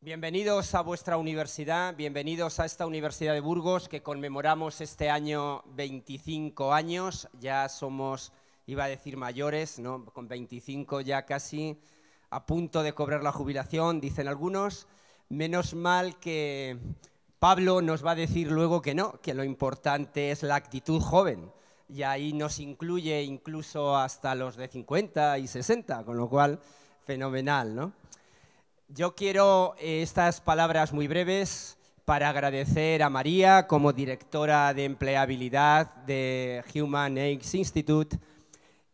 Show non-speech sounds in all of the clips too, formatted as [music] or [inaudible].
Bienvenidos a vuestra universidad, bienvenidos a esta Universidad de Burgos que conmemoramos este año 25 años, ya somos, iba a decir mayores, ¿no? con 25 ya casi a punto de cobrar la jubilación, dicen algunos. Menos mal que Pablo nos va a decir luego que no, que lo importante es la actitud joven y ahí nos incluye incluso hasta los de 50 y 60, con lo cual fenomenal, ¿no? Yo quiero eh, estas palabras muy breves para agradecer a María como directora de empleabilidad de Human Aids Institute,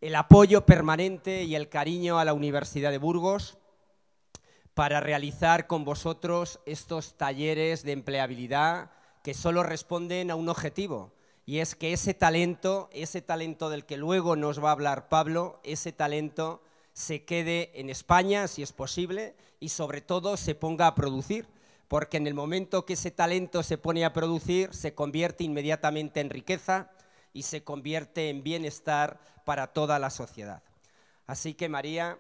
el apoyo permanente y el cariño a la Universidad de Burgos para realizar con vosotros estos talleres de empleabilidad que solo responden a un objetivo, y es que ese talento, ese talento del que luego nos va a hablar Pablo, ese talento se quede en España, si es posible, y sobre todo se ponga a producir, porque en el momento que ese talento se pone a producir, se convierte inmediatamente en riqueza y se convierte en bienestar para toda la sociedad. Así que María,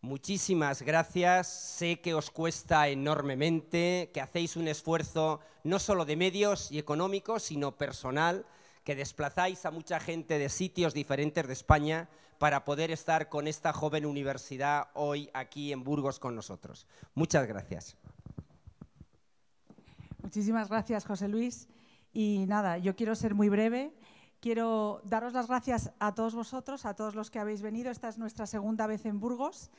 muchísimas gracias. Sé que os cuesta enormemente, que hacéis un esfuerzo no solo de medios y económicos, sino personal, que desplazáis a mucha gente de sitios diferentes de España para poder estar con esta joven universidad hoy aquí en Burgos con nosotros. Muchas gracias. Muchísimas gracias, José Luis. Y nada, yo quiero ser muy breve. Quiero daros las gracias a todos vosotros, a todos los que habéis venido. Esta es nuestra segunda vez en Burgos.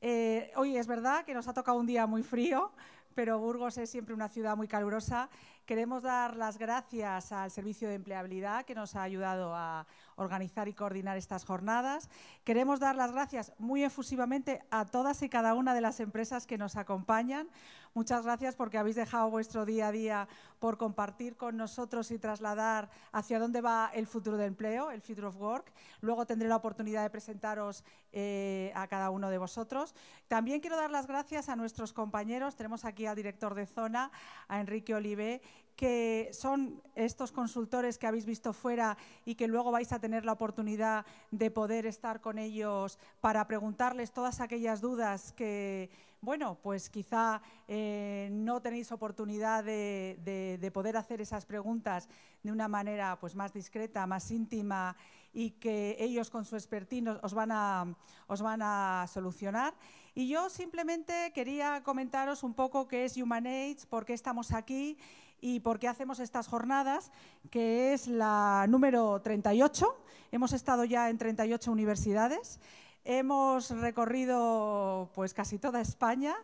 Eh, hoy es verdad que nos ha tocado un día muy frío, pero Burgos es siempre una ciudad muy calurosa. Queremos dar las gracias al Servicio de Empleabilidad que nos ha ayudado a organizar y coordinar estas jornadas. Queremos dar las gracias muy efusivamente a todas y cada una de las empresas que nos acompañan. Muchas gracias porque habéis dejado vuestro día a día por compartir con nosotros y trasladar hacia dónde va el futuro de empleo, el Future of Work. Luego tendré la oportunidad de presentaros eh, a cada uno de vosotros. También quiero dar las gracias a nuestros compañeros. Tenemos aquí al director de zona, a Enrique Olive, que son estos consultores que habéis visto fuera y que luego vais a tener la oportunidad de poder estar con ellos para preguntarles todas aquellas dudas que, bueno, pues quizá eh, no tenéis oportunidad de, poder hacer esas preguntas de una manera pues, más discreta, más íntima y que ellos con su expertise os van a, os van a solucionar. Y yo simplemente quería comentaros un poco qué es Human por qué estamos aquí y por qué hacemos estas jornadas, que es la número 38. Hemos estado ya en 38 universidades. Hemos recorrido pues, casi toda España,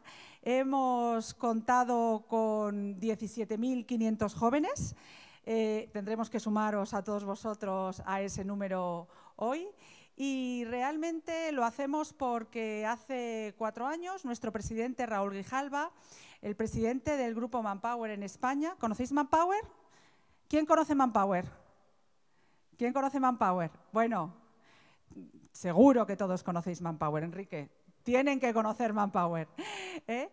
hemos contado con 17.500 jóvenes, eh, tendremos que sumaros a todos vosotros a ese número hoy. Y realmente lo hacemos porque hace cuatro años nuestro presidente Raúl Grijalva el presidente del grupo Manpower en España. ¿Conocéis Manpower? ¿Quién conoce Manpower? ¿Quién conoce Manpower? Bueno, seguro que todos conocéis Manpower, Enrique. Tienen que conocer Manpower. [laughs] ¿eh?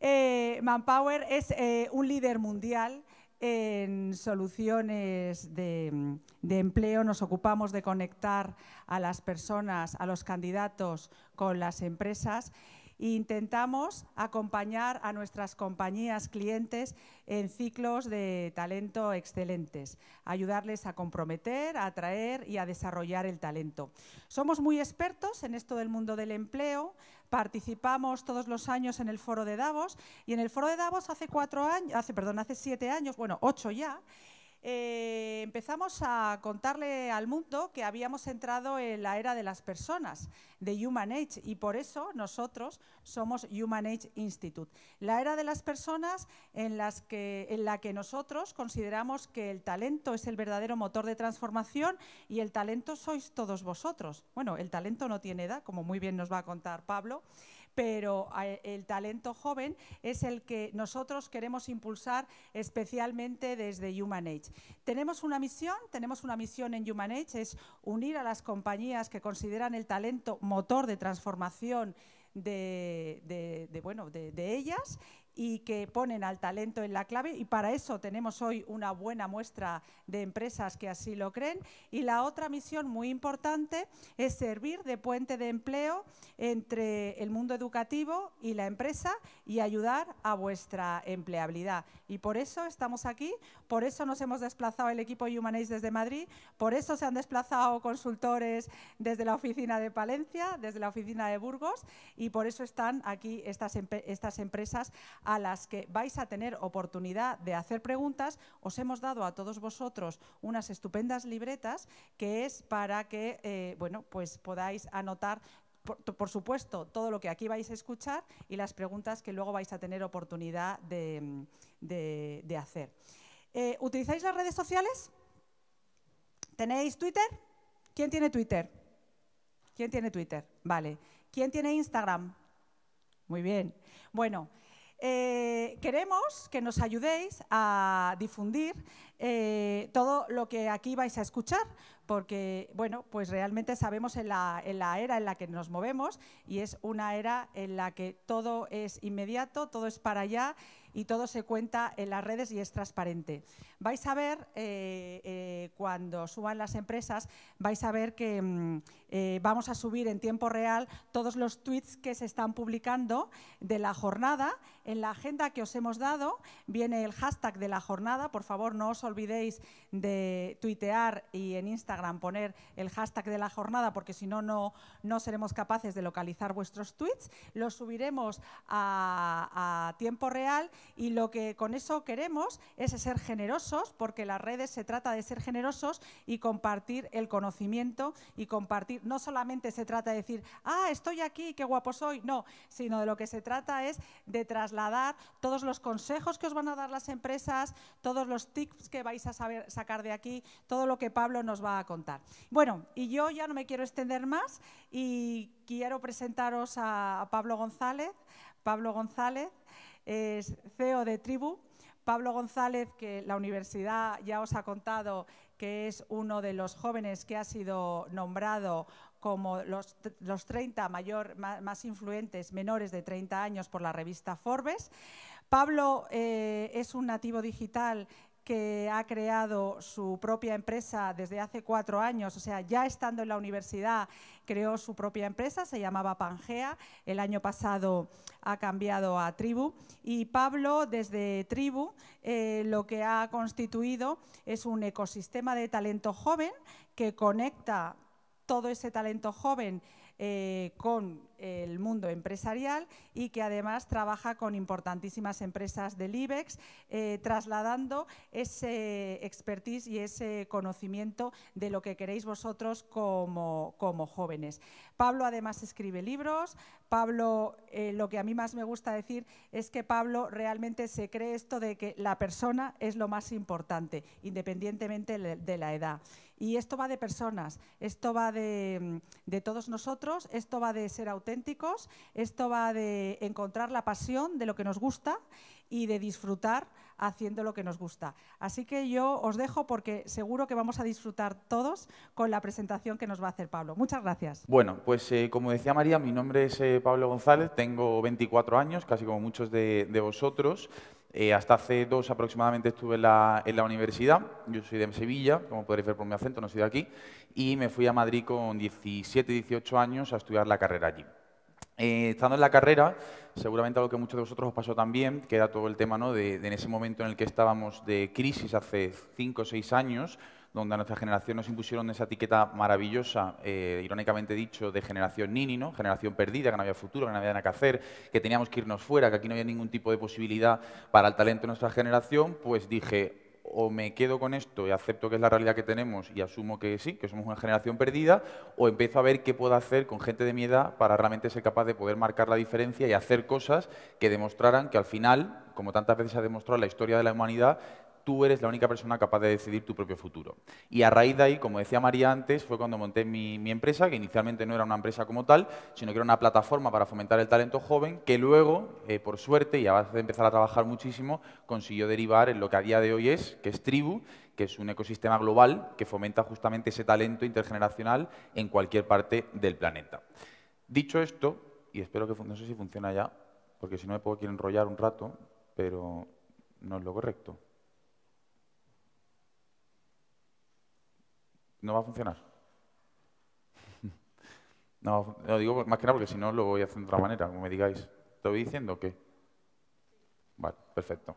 Eh, Manpower es eh, un líder mundial en soluciones de, de, empleo nos ocupamos de conectar a las personas, a los candidatos con las empresas intentamos acompañar a nuestras compañías clientes en ciclos de talento excelentes, ayudarles a comprometer, a atraer y a desarrollar el talento. Somos muy expertos en esto del mundo del empleo, participamos todos los años en el foro de Davos y en el foro de Davos hace cuatro años, hace, perdón, hace siete años, bueno, ocho ya, eh, empezamos a contarle al mundo que habíamos entrado en la era de las personas, de Human Age, y por eso nosotros somos Human Age Institute. La era de las personas en la que nosotros consideramos que el talento es el verdadero motor de transformación y el talento sois todos vosotros. Bueno, el talento no tiene edad, como muy bien nos va a contar Pablo pero eh, el talento joven es el que nosotros queremos impulsar especialmente desde Human Age. Tenemos una misión, tenemos una misión en Human Age, es unir a las compañías que consideran el talento motor de transformación de, de ellas y que ponen al talento en la clave y para eso tenemos hoy una buena muestra de empresas que así lo creen. Y la otra misión muy importante es servir de puente de empleo entre el mundo educativo y la empresa y ayudar a vuestra empleabilidad. Y por eso estamos aquí, por eso nos hemos desplazado el equipo Humanace desde Madrid, por eso se han desplazado consultores desde la oficina de Palencia, desde la oficina de Burgos y por eso están aquí estas, estas empresas a las que vais a tener oportunidad de hacer preguntas. Os hemos dado a todos vosotros unas estupendas libretas que es para que eh, bueno, pues podáis anotar por, supuesto, todo lo que aquí vais a escuchar y las preguntas que luego vais a tener oportunidad de, hacer. Eh, ¿Utilizáis las redes sociales? ¿Tenéis Twitter? ¿Quién tiene Twitter? ¿Quién tiene Twitter? Vale. ¿Quién tiene Instagram? Muy bien. Bueno, eh, queremos que nos ayudéis a difundir eh, todo lo que aquí vais a escuchar, porque bueno, pues realmente sabemos en la, era en la que nos movemos y es una era en la que todo es inmediato, todo es para allá y todo se cuenta en las redes y es transparente. Vais a ver, eh, eh, cuando suban las empresas, vais a ver que mm, vamos a subir en tiempo real todos los tweets que se están publicando de la jornada en la agenda que os hemos dado viene el hashtag de la jornada. Por favor, no os olvidéis de tuitear y en Instagram poner el hashtag de la jornada, porque si no, no seremos capaces de localizar vuestros tweets. Los subiremos a, tiempo real y lo que con eso queremos es ser generosos, porque las redes se trata de ser generosos y compartir el conocimiento y compartir. No solamente se trata de decir, ah, estoy aquí, qué guapo soy, no, sino de lo que se trata es de trasladar dar, todos los consejos que os van a dar las empresas, todos los tips que vais a sacar de aquí, todo lo que Pablo nos va a contar. Bueno, y yo ya no me quiero extender más y quiero presentaros a, a Pablo González. Pablo González es CEO de Tribu. Pablo González, que la universidad ya os ha contado que es uno de los jóvenes que ha sido nombrado como los, 30 mayor, más, influyentes influentes menores de 30 años por la revista Forbes. Pablo eh, es un nativo digital que ha creado su propia empresa desde hace cuatro años, o sea, ya estando en la universidad creó su propia empresa, se llamaba Pangea, el año pasado ha cambiado a Tribu y Pablo desde Tribu eh, lo que ha constituido es un ecosistema de talento joven que conecta todo ese talento joven eh, con el mundo empresarial y que además trabaja con importantísimas empresas del IBEX, eh, trasladando ese expertise y ese conocimiento de lo que queréis vosotros como, como jóvenes. Pablo además escribe libros, Pablo, eh, lo que a mí más me gusta decir es que Pablo realmente se cree esto de que la persona es lo más importante, independientemente de la edad. Y esto va de personas, esto va de, de todos nosotros, esto va de ser autónomos auténticos. Esto va de encontrar la pasión de lo que nos gusta y de disfrutar haciendo lo que nos gusta. Así que yo os dejo porque seguro que vamos a disfrutar todos con la presentación que nos va a hacer Pablo. Muchas gracias. Bueno, pues eh, como decía María, mi nombre es eh, Pablo González, tengo 24 años, casi como muchos de vosotros. Eh, hasta hace dos aproximadamente estuve en la, universidad. Yo soy de Sevilla, como podréis ver por mi acento, no soy de aquí. Y me fui a Madrid con 17, 18 años a estudiar la carrera allí. Eh, estando en la carrera, seguramente algo que muchos de vosotros os pasó también, que era todo el tema de, de en ese momento en el que estábamos de crisis hace 5 o 6 años, donde a nuestra generación nos impusieron esa etiqueta maravillosa, eh, irónicamente dicho, de generación nini, ¿no? generación perdida, que no había futuro, que no había nada que hacer, que teníamos que irnos fuera, que aquí no había ningún tipo de posibilidad para el talento de nuestra generación, pues dije, o me quedo con esto y acepto que es la realidad que tenemos y asumo que sí, que somos una generación perdida, o empiezo a ver qué puedo hacer con gente de mi edad para realmente ser capaz de poder marcar la diferencia y hacer cosas que demostraran que al final, como tantas veces ha demostrado la historia de la humanidad, tú eres la única persona capaz de decidir tu propio futuro. Y a raíz de ahí, como decía María antes, fue cuando monté mi, empresa, que inicialmente no era una empresa como tal, sino que era una plataforma para fomentar el talento joven, que luego, eh, por suerte, y a base de empezar a trabajar muchísimo, consiguió derivar en lo que a día de hoy es, que es Tribu, que es un ecosistema global que fomenta justamente ese talento intergeneracional en cualquier parte del planeta. Dicho esto, y espero que no sé si funciona ya, porque si no me puedo quiero enrollar un rato, pero no es lo correcto. no va a funcionar. no, lo digo más que nada porque si no lo voy a hacer de otra manera, como me digáis. ¿Te voy diciendo qué? Vale, perfecto.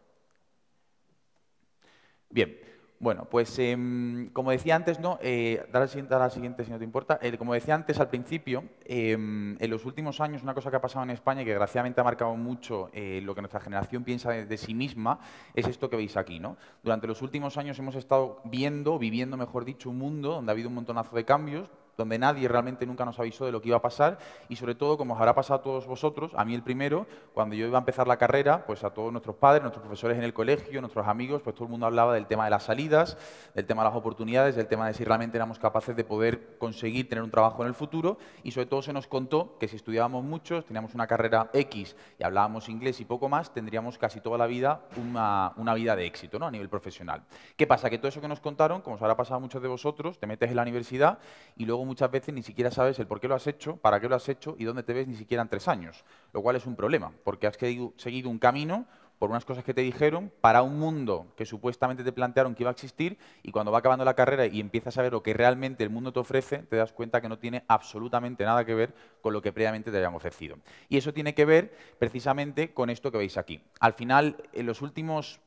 Bien. Bueno, pues em, como decía antes, ¿no? Eh, dar, al, siguiente si no te importa. Eh, como decía antes al principio, em, en los últimos años una cosa que ha pasado en España y que desgraciadamente ha marcado mucho eh, lo que nuestra generación piensa de, de, sí misma es esto que veis aquí. ¿no? Durante los últimos años hemos estado viendo, viviendo, mejor dicho, un mundo donde ha habido un montonazo de cambios, donde nadie realmente nunca nos avisó de lo que iba a pasar y sobre todo, como os habrá pasado a todos vosotros, a mí el primero, cuando yo iba a empezar la carrera, pues a todos nuestros padres, nuestros profesores en el colegio, nuestros amigos, pues todo el mundo hablaba del tema de las salidas, del tema de las oportunidades, del tema de si realmente éramos capaces de poder conseguir tener un trabajo en el futuro y sobre todo se nos contó que si estudiábamos mucho, teníamos una carrera X y hablábamos inglés y poco más, tendríamos casi toda la vida una, una vida de éxito ¿no? a nivel profesional. ¿Qué pasa? Que todo eso que nos contaron, como os habrá pasado a muchos de vosotros, te metes en la universidad y luego muchas veces ni siquiera sabes el por qué lo has hecho, para qué lo has hecho y dónde te ves ni siquiera en tres años, lo cual es un problema, porque has seguido un camino por unas cosas que te dijeron, para un mundo que supuestamente te plantearon que iba a existir, y cuando va acabando la carrera y empiezas a ver lo que realmente el mundo te ofrece, te das cuenta que no tiene absolutamente nada que ver con lo que previamente te habían ofrecido. Y eso tiene que ver precisamente con esto que veis aquí. Al final, en los últimos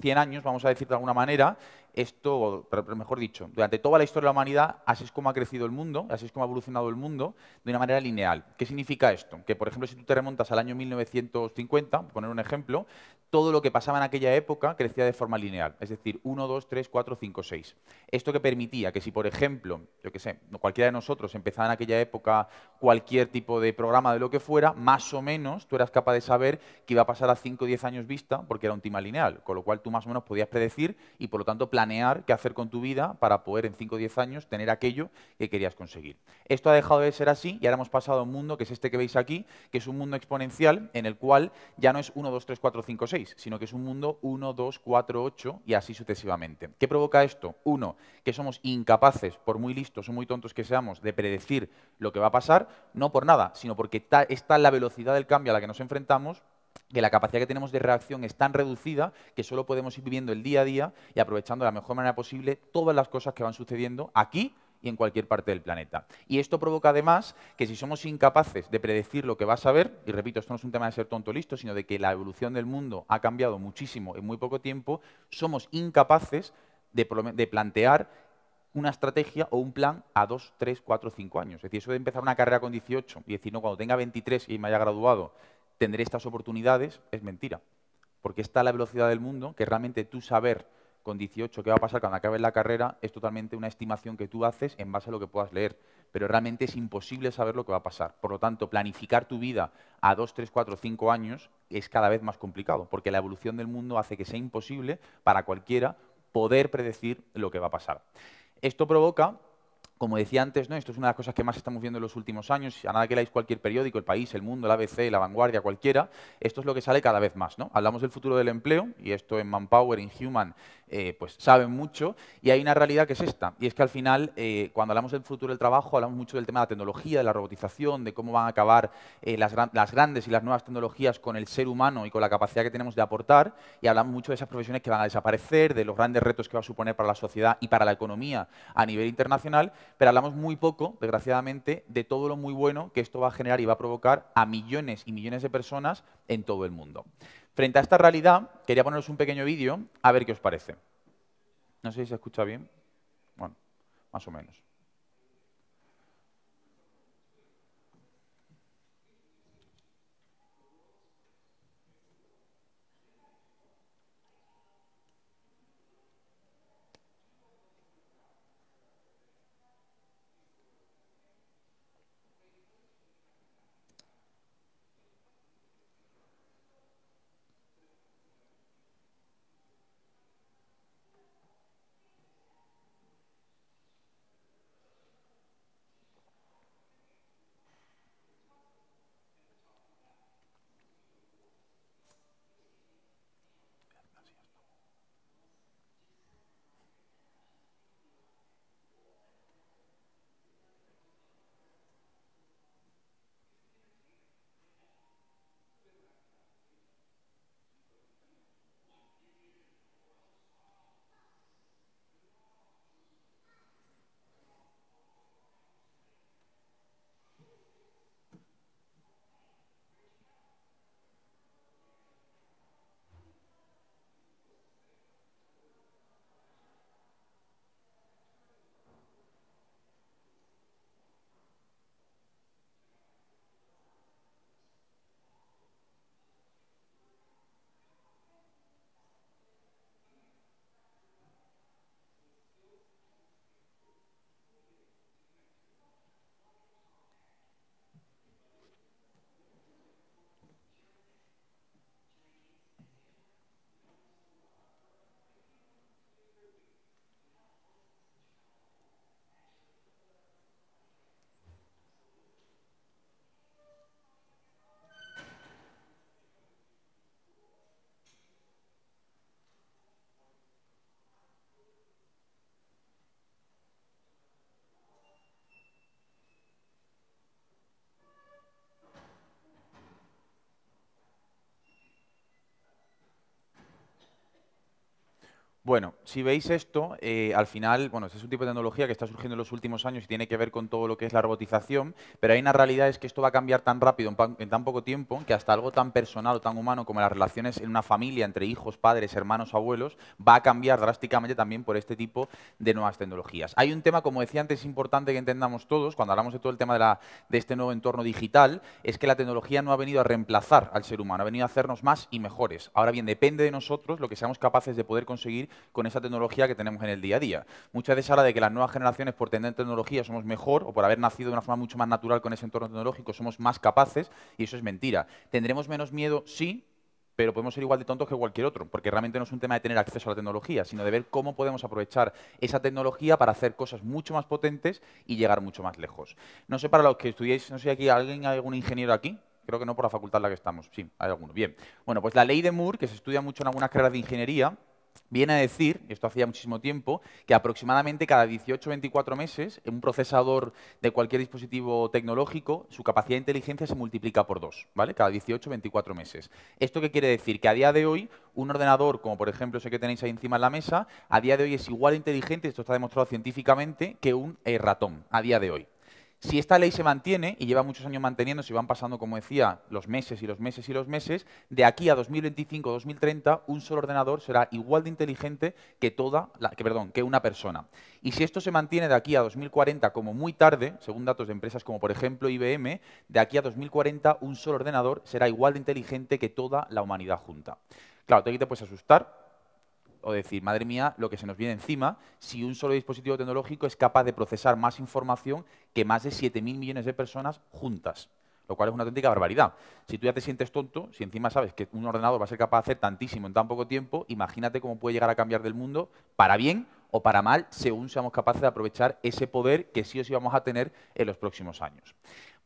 100 años, vamos a decir de alguna manera, esto, mejor dicho, durante toda la historia de la humanidad, así es como ha crecido el mundo, así es como ha evolucionado el mundo de una manera lineal. ¿Qué significa esto? Que, por ejemplo, si tú te remontas al año 1950, poner un ejemplo, todo lo que pasaba en aquella época crecía de forma lineal, es decir, 1, 2, 3, 4, 5, 6. Esto que permitía que si, por ejemplo, yo qué sé, cualquiera de nosotros empezaba en aquella época cualquier tipo de programa de lo que fuera, más o menos tú eras capaz de saber que iba a pasar a 5 o 10 años vista porque era un tema lineal, con lo cual tú más o menos podías predecir y, por lo tanto, planear qué hacer con tu vida para poder en 5 o 10 años tener aquello que querías conseguir. Esto ha dejado de ser así y ahora hemos pasado a un mundo que es este que veis aquí, que es un mundo exponencial en el cual ya no es 1, 2, 3, 4, 5, 6, sino que es un mundo 1, 2, 4, 8 y así sucesivamente. ¿Qué provoca esto? Uno, que somos incapaces, por muy listos o muy tontos que seamos, de predecir lo que va a pasar, no por nada, sino porque está, la velocidad del cambio a la que nos enfrentamos, que la capacidad que tenemos de reacción es tan reducida que solo podemos ir viviendo el día a día y aprovechando de la mejor manera posible todas las cosas que van sucediendo aquí y en cualquier parte del planeta. Y esto provoca además que si somos incapaces de predecir lo que va a ver, y repito, esto no es un tema de ser tonto listo, sino de que la evolución del mundo ha cambiado muchísimo en muy poco tiempo, somos incapaces de, plantear una estrategia o un plan a 2, 3, 4, cinco años. Es decir, eso de empezar una carrera con 18 y decir, no, cuando tenga 23 y me haya graduado, tendré estas oportunidades, es mentira. Porque está la velocidad del mundo que realmente tú saber con 18 qué va a pasar cuando acabes la carrera es totalmente una estimación que tú haces en base a lo que puedas leer. Pero realmente es imposible saber lo que va a pasar. Por lo tanto, planificar tu vida a 2, 3, 4, 5 años es cada vez más complicado, porque la evolución del mundo hace que sea imposible para cualquiera poder predecir lo que va a pasar. Esto provoca como decía antes, esto es una de las cosas que más estamos viendo en los últimos años. A nada que leáis cualquier periódico, El País, El Mundo, La ABC, La Vanguardia, cualquiera, esto es lo que sale cada vez más. ¿no? Hablamos del futuro del empleo, y esto en Manpower, Human... Eh, pues saben mucho y hay una realidad que es esta, y es que al final, eh, cuando hablamos del futuro del trabajo, hablamos mucho del tema de la tecnología, de la robotización, de cómo van a acabar eh, las, grandes y las nuevas tecnologías con el ser humano y con la capacidad que tenemos de aportar, y hablamos mucho de esas profesiones que van a desaparecer, de los grandes retos que va a suponer para la sociedad y para la economía a nivel internacional, pero hablamos muy poco, desgraciadamente, de todo lo muy bueno que esto va a generar y va a provocar a millones y millones de personas en todo el mundo. Frente a esta realidad, quería poneros un pequeño vídeo a ver qué os parece. No sé si se escucha bien. Bueno, más o menos. Bueno, si veis esto, eh, al final, bueno, este es un tipo de tecnología que está surgiendo en los últimos años y tiene que ver con todo lo que es la robotización, pero hay una realidad es que esto va a cambiar tan rápido, en, tan poco tiempo, que hasta algo tan personal o tan humano como las relaciones en una familia entre hijos, padres, hermanos, abuelos, va a cambiar drásticamente también por este tipo de nuevas tecnologías. Hay un tema, como decía antes, importante que entendamos todos, cuando hablamos de todo el tema de, de este nuevo entorno digital, es que la tecnología no ha venido a reemplazar al ser humano, ha venido a hacernos más y mejores. Ahora bien, depende de nosotros lo que seamos capaces de poder conseguir con esa tecnología que tenemos en el día a día. Muchas veces habla de que las nuevas generaciones, por tener tecnología, somos mejor o por haber nacido de una forma mucho más natural con ese entorno tecnológico, somos más capaces y eso es mentira. ¿Tendremos menos miedo? Sí, pero podemos ser igual de tontos que cualquier otro, porque realmente no es un tema de tener acceso a la tecnología, sino de ver cómo podemos aprovechar esa tecnología para hacer cosas mucho más potentes y llegar mucho más lejos. No sé para los que estudiéis, no sé aquí, ¿alguien, algún ingeniero aquí? Creo que no por la facultad en la que estamos. Sí, hay alguno. Bien. Bueno, pues la ley de Moore, que se estudia mucho en algunas carreras de ingeniería, viene a decir, esto hacía muchísimo tiempo, que aproximadamente cada 18-24 meses, en un procesador de cualquier dispositivo tecnológico, su capacidad de inteligencia se multiplica por dos, ¿vale? Cada 18-24 meses. ¿Esto qué quiere decir? Que a día de hoy, un ordenador, como por ejemplo ese que tenéis ahí encima en la mesa, a día de hoy es igual inteligente, esto está demostrado científicamente, que un eh, ratón, a día de hoy. Si esta ley se mantiene, y lleva muchos años manteniendo, y van pasando, como decía, los meses y los meses y los meses, de aquí a 2025-2030, un solo ordenador será igual de inteligente que toda, la, una persona. Y si esto se mantiene de aquí a 2040 como muy tarde, según datos de empresas como por ejemplo IBM, de aquí a 2040 un solo ordenador será igual de inteligente que toda la humanidad junta. Claro, aquí te puedes asustar, o decir, madre mía, lo que se nos viene encima si un solo dispositivo tecnológico es capaz de procesar más información que más de 7.000 millones de personas juntas, lo cual es una auténtica barbaridad. Si tú ya te sientes tonto, si encima sabes que un ordenador va a ser capaz de hacer tantísimo en tan poco tiempo, imagínate cómo puede llegar a cambiar del mundo para bien o para mal, según seamos capaces de aprovechar ese poder que sí o sí vamos a tener en los próximos años.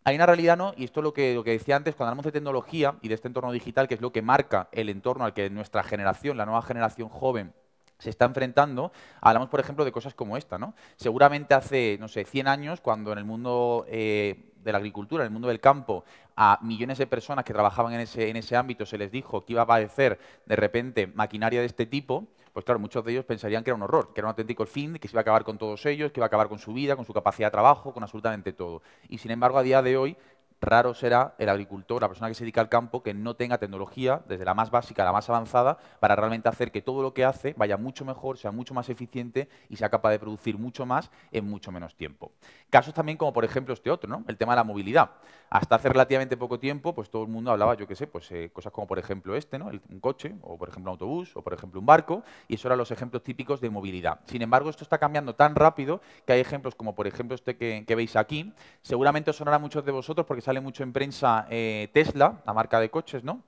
Hay una realidad, ¿no? y esto es lo que, lo que decía antes, cuando hablamos de tecnología y de este entorno digital, que es lo que marca el entorno al que nuestra generación, la nueva generación joven, se está enfrentando, hablamos, por ejemplo, de cosas como esta. ¿no? Seguramente hace, no sé, 100 años, cuando en el mundo... Eh, de la agricultura, en el mundo del campo, a millones de personas que trabajaban en ese, en ese ámbito se les dijo que iba a aparecer de repente maquinaria de este tipo, pues claro, muchos de ellos pensarían que era un horror, que era un auténtico fin, que se iba a acabar con todos ellos, que iba a acabar con su vida, con su capacidad de trabajo, con absolutamente todo. Y sin embargo, a día de hoy raro será el agricultor, la persona que se dedica al campo, que no tenga tecnología, desde la más básica a la más avanzada, para realmente hacer que todo lo que hace vaya mucho mejor, sea mucho más eficiente y sea capaz de producir mucho más en mucho menos tiempo. Casos también como, por ejemplo, este otro, ¿no? el tema de la movilidad. Hasta hace relativamente poco tiempo, pues todo el mundo hablaba, yo qué sé, pues eh, cosas como, por ejemplo, este, ¿no? un coche, o por ejemplo, un autobús, o por ejemplo, un barco, y esos eran los ejemplos típicos de movilidad. Sin embargo, esto está cambiando tan rápido que hay ejemplos como, por ejemplo, este que, veis aquí. Seguramente sonará muchos de vosotros porque mucho en prensa eh, Tesla, la marca de coches, ¿no?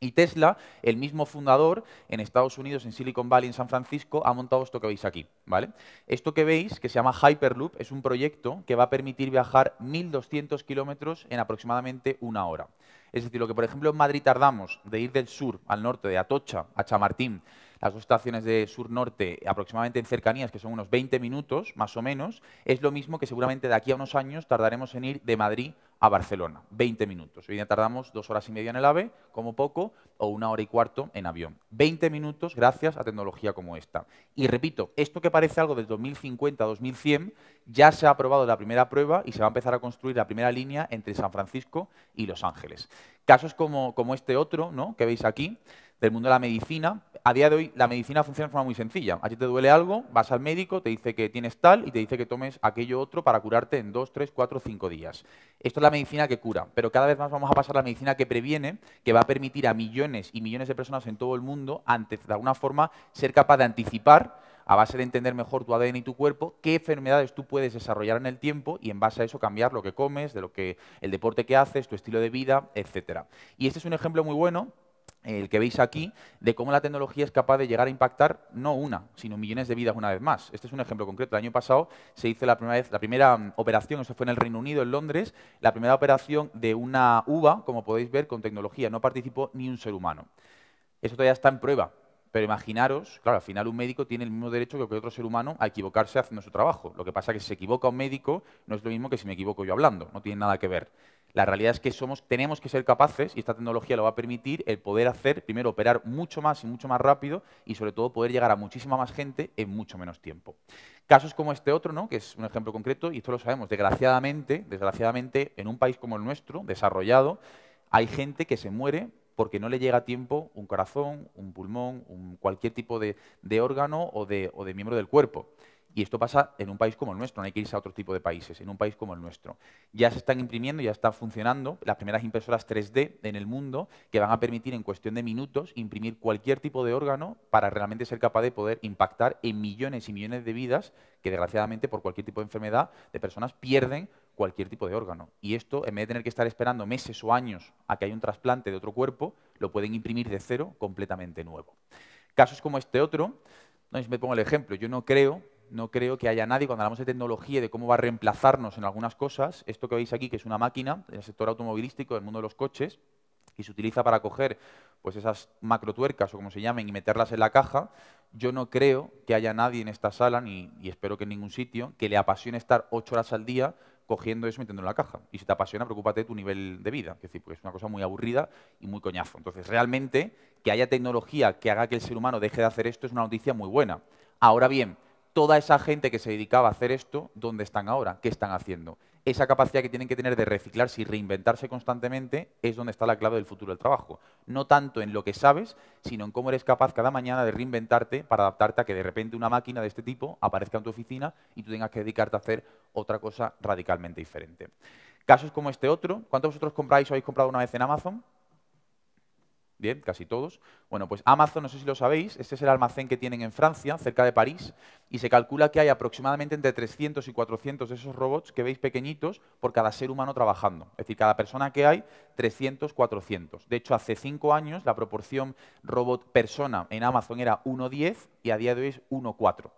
Y Tesla, el mismo fundador en Estados Unidos, en Silicon Valley, en San Francisco, ha montado esto que veis aquí. ¿vale? Esto que veis, que se llama Hyperloop, es un proyecto que va a permitir viajar 1.200 kilómetros en aproximadamente una hora. Es decir, lo que por ejemplo en Madrid tardamos de ir del sur al norte, de Atocha a Chamartín, las dos estaciones de sur-norte aproximadamente en cercanías, que son unos 20 minutos más o menos, es lo mismo que seguramente de aquí a unos años tardaremos en ir de Madrid a Barcelona, 20 minutos. Hoy día tardamos dos horas y media en el AVE, como poco, o una hora y cuarto en avión. 20 minutos gracias a tecnología como esta. Y repito, esto que parece algo del 2050 a 2100, ya se ha aprobado la primera prueba y se va a empezar a construir la primera línea entre San Francisco y Los Ángeles. Casos como, como este otro, ¿no? que veis aquí, del mundo de la medicina. A día de hoy la medicina funciona de forma muy sencilla. A ti te duele algo, vas al médico, te dice que tienes tal y te dice que tomes aquello otro para curarte en dos, tres, cuatro, cinco días. Esto es la medicina que cura, pero cada vez más vamos a pasar a la medicina que previene, que va a permitir a millones y millones de personas en todo el mundo, antes de alguna forma, ser capaz de anticipar a base de entender mejor tu ADN y tu cuerpo, qué enfermedades tú puedes desarrollar en el tiempo y en base a eso cambiar lo que comes, de lo que el deporte que haces, tu estilo de vida, etcétera. Y este es un ejemplo muy bueno el que veis aquí, de cómo la tecnología es capaz de llegar a impactar no una, sino millones de vidas una vez más. Este es un ejemplo concreto. El año pasado se hizo la primera, mm, operación, eso fue en el Reino Unido, en Londres, la primera operación de una uva, como podéis ver, con tecnología. No participó ni un ser humano. Eso todavía está en prueba, pero imaginaros, claro, al final un médico tiene el mismo derecho que otro ser humano a equivocarse haciendo su trabajo. Lo que pasa es que si se equivoca un médico no es lo mismo que si me equivoco yo hablando, no tiene nada que ver. La realidad es que somos, tenemos que ser capaces, y esta tecnología lo va a permitir, el poder hacer, primero, operar mucho más y mucho más rápido y, sobre todo, poder llegar a muchísima más gente en mucho menos tiempo. Casos como este otro, ¿no? que es un ejemplo concreto, y esto lo sabemos, desgraciadamente, desgraciadamente en un país como el nuestro, desarrollado, hay gente que se muere porque no le llega a tiempo un corazón, un pulmón, un, cualquier tipo de, órgano o de miembro del cuerpo. Y esto pasa en un país como el nuestro, no hay que irse a otro tipo de países, en un país como el nuestro. Ya se están imprimiendo, ya están funcionando las primeras impresoras 3D en el mundo que van a permitir en cuestión de minutos imprimir cualquier tipo de órgano para realmente ser capaz de poder impactar en millones y millones de vidas que desgraciadamente por cualquier tipo de enfermedad de personas pierden cualquier tipo de órgano. Y esto, en vez de tener que estar esperando meses o años a que haya un trasplante de otro cuerpo, lo pueden imprimir de cero completamente nuevo. Casos como este otro, no, me pongo el ejemplo, yo no creo no creo que haya nadie, cuando hablamos de tecnología de cómo va a reemplazarnos en algunas cosas, esto que veis aquí, que es una máquina del sector automovilístico, del mundo de los coches, y se utiliza para coger pues, esas macrotuercas o como se llamen y meterlas en la caja, yo no creo que haya nadie en esta sala, ni, y espero que en ningún sitio, que le apasione estar ocho horas al día cogiendo eso y metiéndolo en la caja. Y si te apasiona, preocúpate de tu nivel de vida. Es decir, porque es una cosa muy aburrida y muy coñazo. Entonces, realmente, que haya tecnología que haga que el ser humano deje de hacer esto es una noticia muy buena. Ahora bien, toda esa gente que se dedicaba a hacer esto, ¿dónde están ahora? ¿Qué están haciendo? Esa capacidad que tienen que tener de reciclarse y reinventarse constantemente es donde está la clave del futuro del trabajo. No tanto en lo que sabes, sino en cómo eres capaz cada mañana de reinventarte para adaptarte a que de repente una máquina de este tipo aparezca en tu oficina y tú tengas que dedicarte a hacer otra cosa radicalmente diferente. Casos como este otro, ¿cuántos de vosotros compráis o habéis comprado una vez en Amazon? Bien, casi todos. Bueno, pues Amazon, no sé si lo sabéis, este es el almacén que tienen en Francia, cerca de París, y se calcula que hay aproximadamente entre 300 y 400 de esos robots que veis pequeñitos por cada ser humano trabajando. Es decir, cada persona que hay, 300, 400. De hecho, hace cinco años la proporción robot-persona en Amazon era 1,10 y a día de hoy es 1,4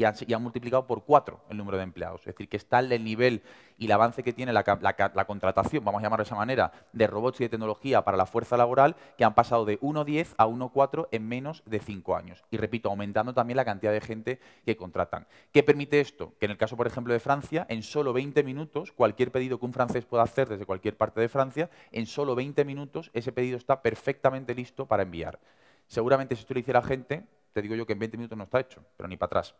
y han, multiplicado por cuatro el número de empleados. Es decir, que está el nivel y el avance que tiene la, contratación, vamos a llamarlo de esa manera, de robots y de tecnología para la fuerza laboral, que han pasado de 1,10 a 1,4 en menos de cinco años. Y repito, aumentando también la cantidad de gente que contratan. ¿Qué permite esto? Que en el caso, por ejemplo, de Francia, en solo 20 minutos, cualquier pedido que un francés pueda hacer desde cualquier parte de Francia, en solo 20 minutos ese pedido está perfectamente listo para enviar. Seguramente si esto lo hiciera gente, te digo yo que en 20 minutos no está hecho, pero ni para atrás.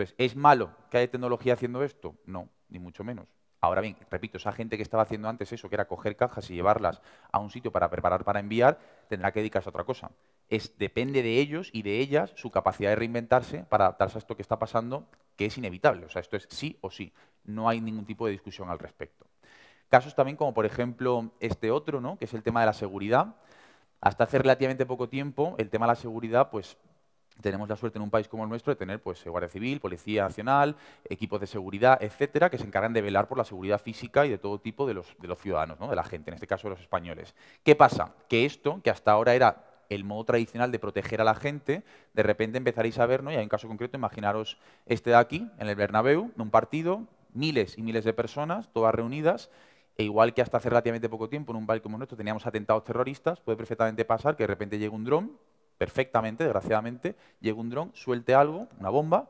Entonces, ¿es malo que haya tecnología haciendo esto? No, ni mucho menos. Ahora bien, repito, esa gente que estaba haciendo antes eso, que era coger cajas y llevarlas a un sitio para preparar para enviar, tendrá que dedicarse a otra cosa. Es, depende de ellos y de ellas su capacidad de reinventarse para adaptarse a esto que está pasando, que es inevitable. O sea, esto es sí o sí. No hay ningún tipo de discusión al respecto. Casos también como, por ejemplo, este otro, ¿no? que es el tema de la seguridad. Hasta hace relativamente poco tiempo, el tema de la seguridad pues, tenemos la suerte en un país como el nuestro de tener pues, eh, Guardia Civil, Policía Nacional, equipos de seguridad, etcétera, que se encargan de velar por la seguridad física y de todo tipo de los, ciudadanos, de la gente, en este caso de los españoles. ¿Qué pasa? Que esto, que hasta ahora era el modo tradicional de proteger a la gente, de repente empezaréis a ver, ¿no? y hay un caso concreto, imaginaros este de aquí, en el Bernabéu, en un partido, miles y miles de personas, todas reunidas, e igual que hasta hace relativamente poco tiempo en un país como el nuestro teníamos atentados terroristas, puede perfectamente pasar que de repente llegue un dron perfectamente, desgraciadamente, llega un dron, suelte algo, una bomba,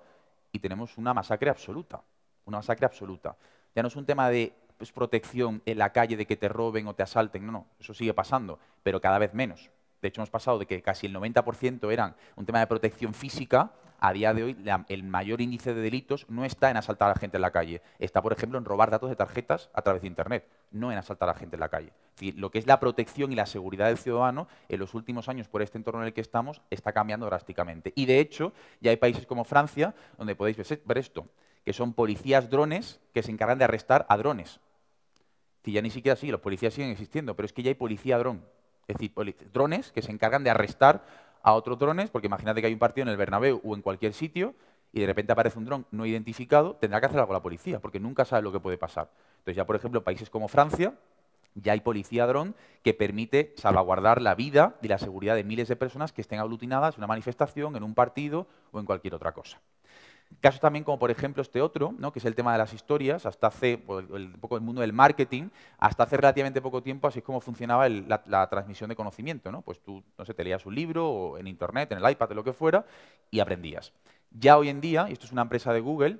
y tenemos una masacre absoluta. Una masacre absoluta. Ya no es un tema de pues, protección en la calle de que te roben o te asalten, no, no, eso sigue pasando, pero cada vez menos. De hecho, hemos pasado de que casi el 90% eran un tema de protección física. A día de hoy, el mayor índice de delitos no está en asaltar a la gente en la calle. Está, por ejemplo, en robar datos de tarjetas a través de Internet, no en asaltar a la gente en la calle. lo que es la protección y la seguridad del ciudadano en los últimos años, por este entorno en el que estamos, está cambiando drásticamente. Y, de hecho, ya hay países como Francia donde podéis ver esto, que son policías drones que se encargan de arrestar a drones. Si ya ni siquiera así, los policías siguen existiendo, pero es que ya hay policía dron es decir, drones que se encargan de arrestar a otros drones, porque imagínate que hay un partido en el Bernabéu o en cualquier sitio y de repente aparece un dron no identificado, tendrá que hacer algo la policía, porque nunca sabe lo que puede pasar. Entonces ya, por ejemplo, en países como Francia, ya hay policía dron que permite salvaguardar la vida y la seguridad de miles de personas que estén aglutinadas en una manifestación, en un partido o en cualquier otra cosa. Casos también como, por ejemplo, este otro, que es el tema de las historias. Hasta hace, pues, el, poco el mundo del marketing, hasta hace relativamente poco tiempo, así es como funcionaba la, transmisión de conocimiento. Pues tú, no sé, te leías un libro o en Internet, en el iPad, o lo que fuera, y aprendías. Ya hoy en día, y esto es una empresa de Google,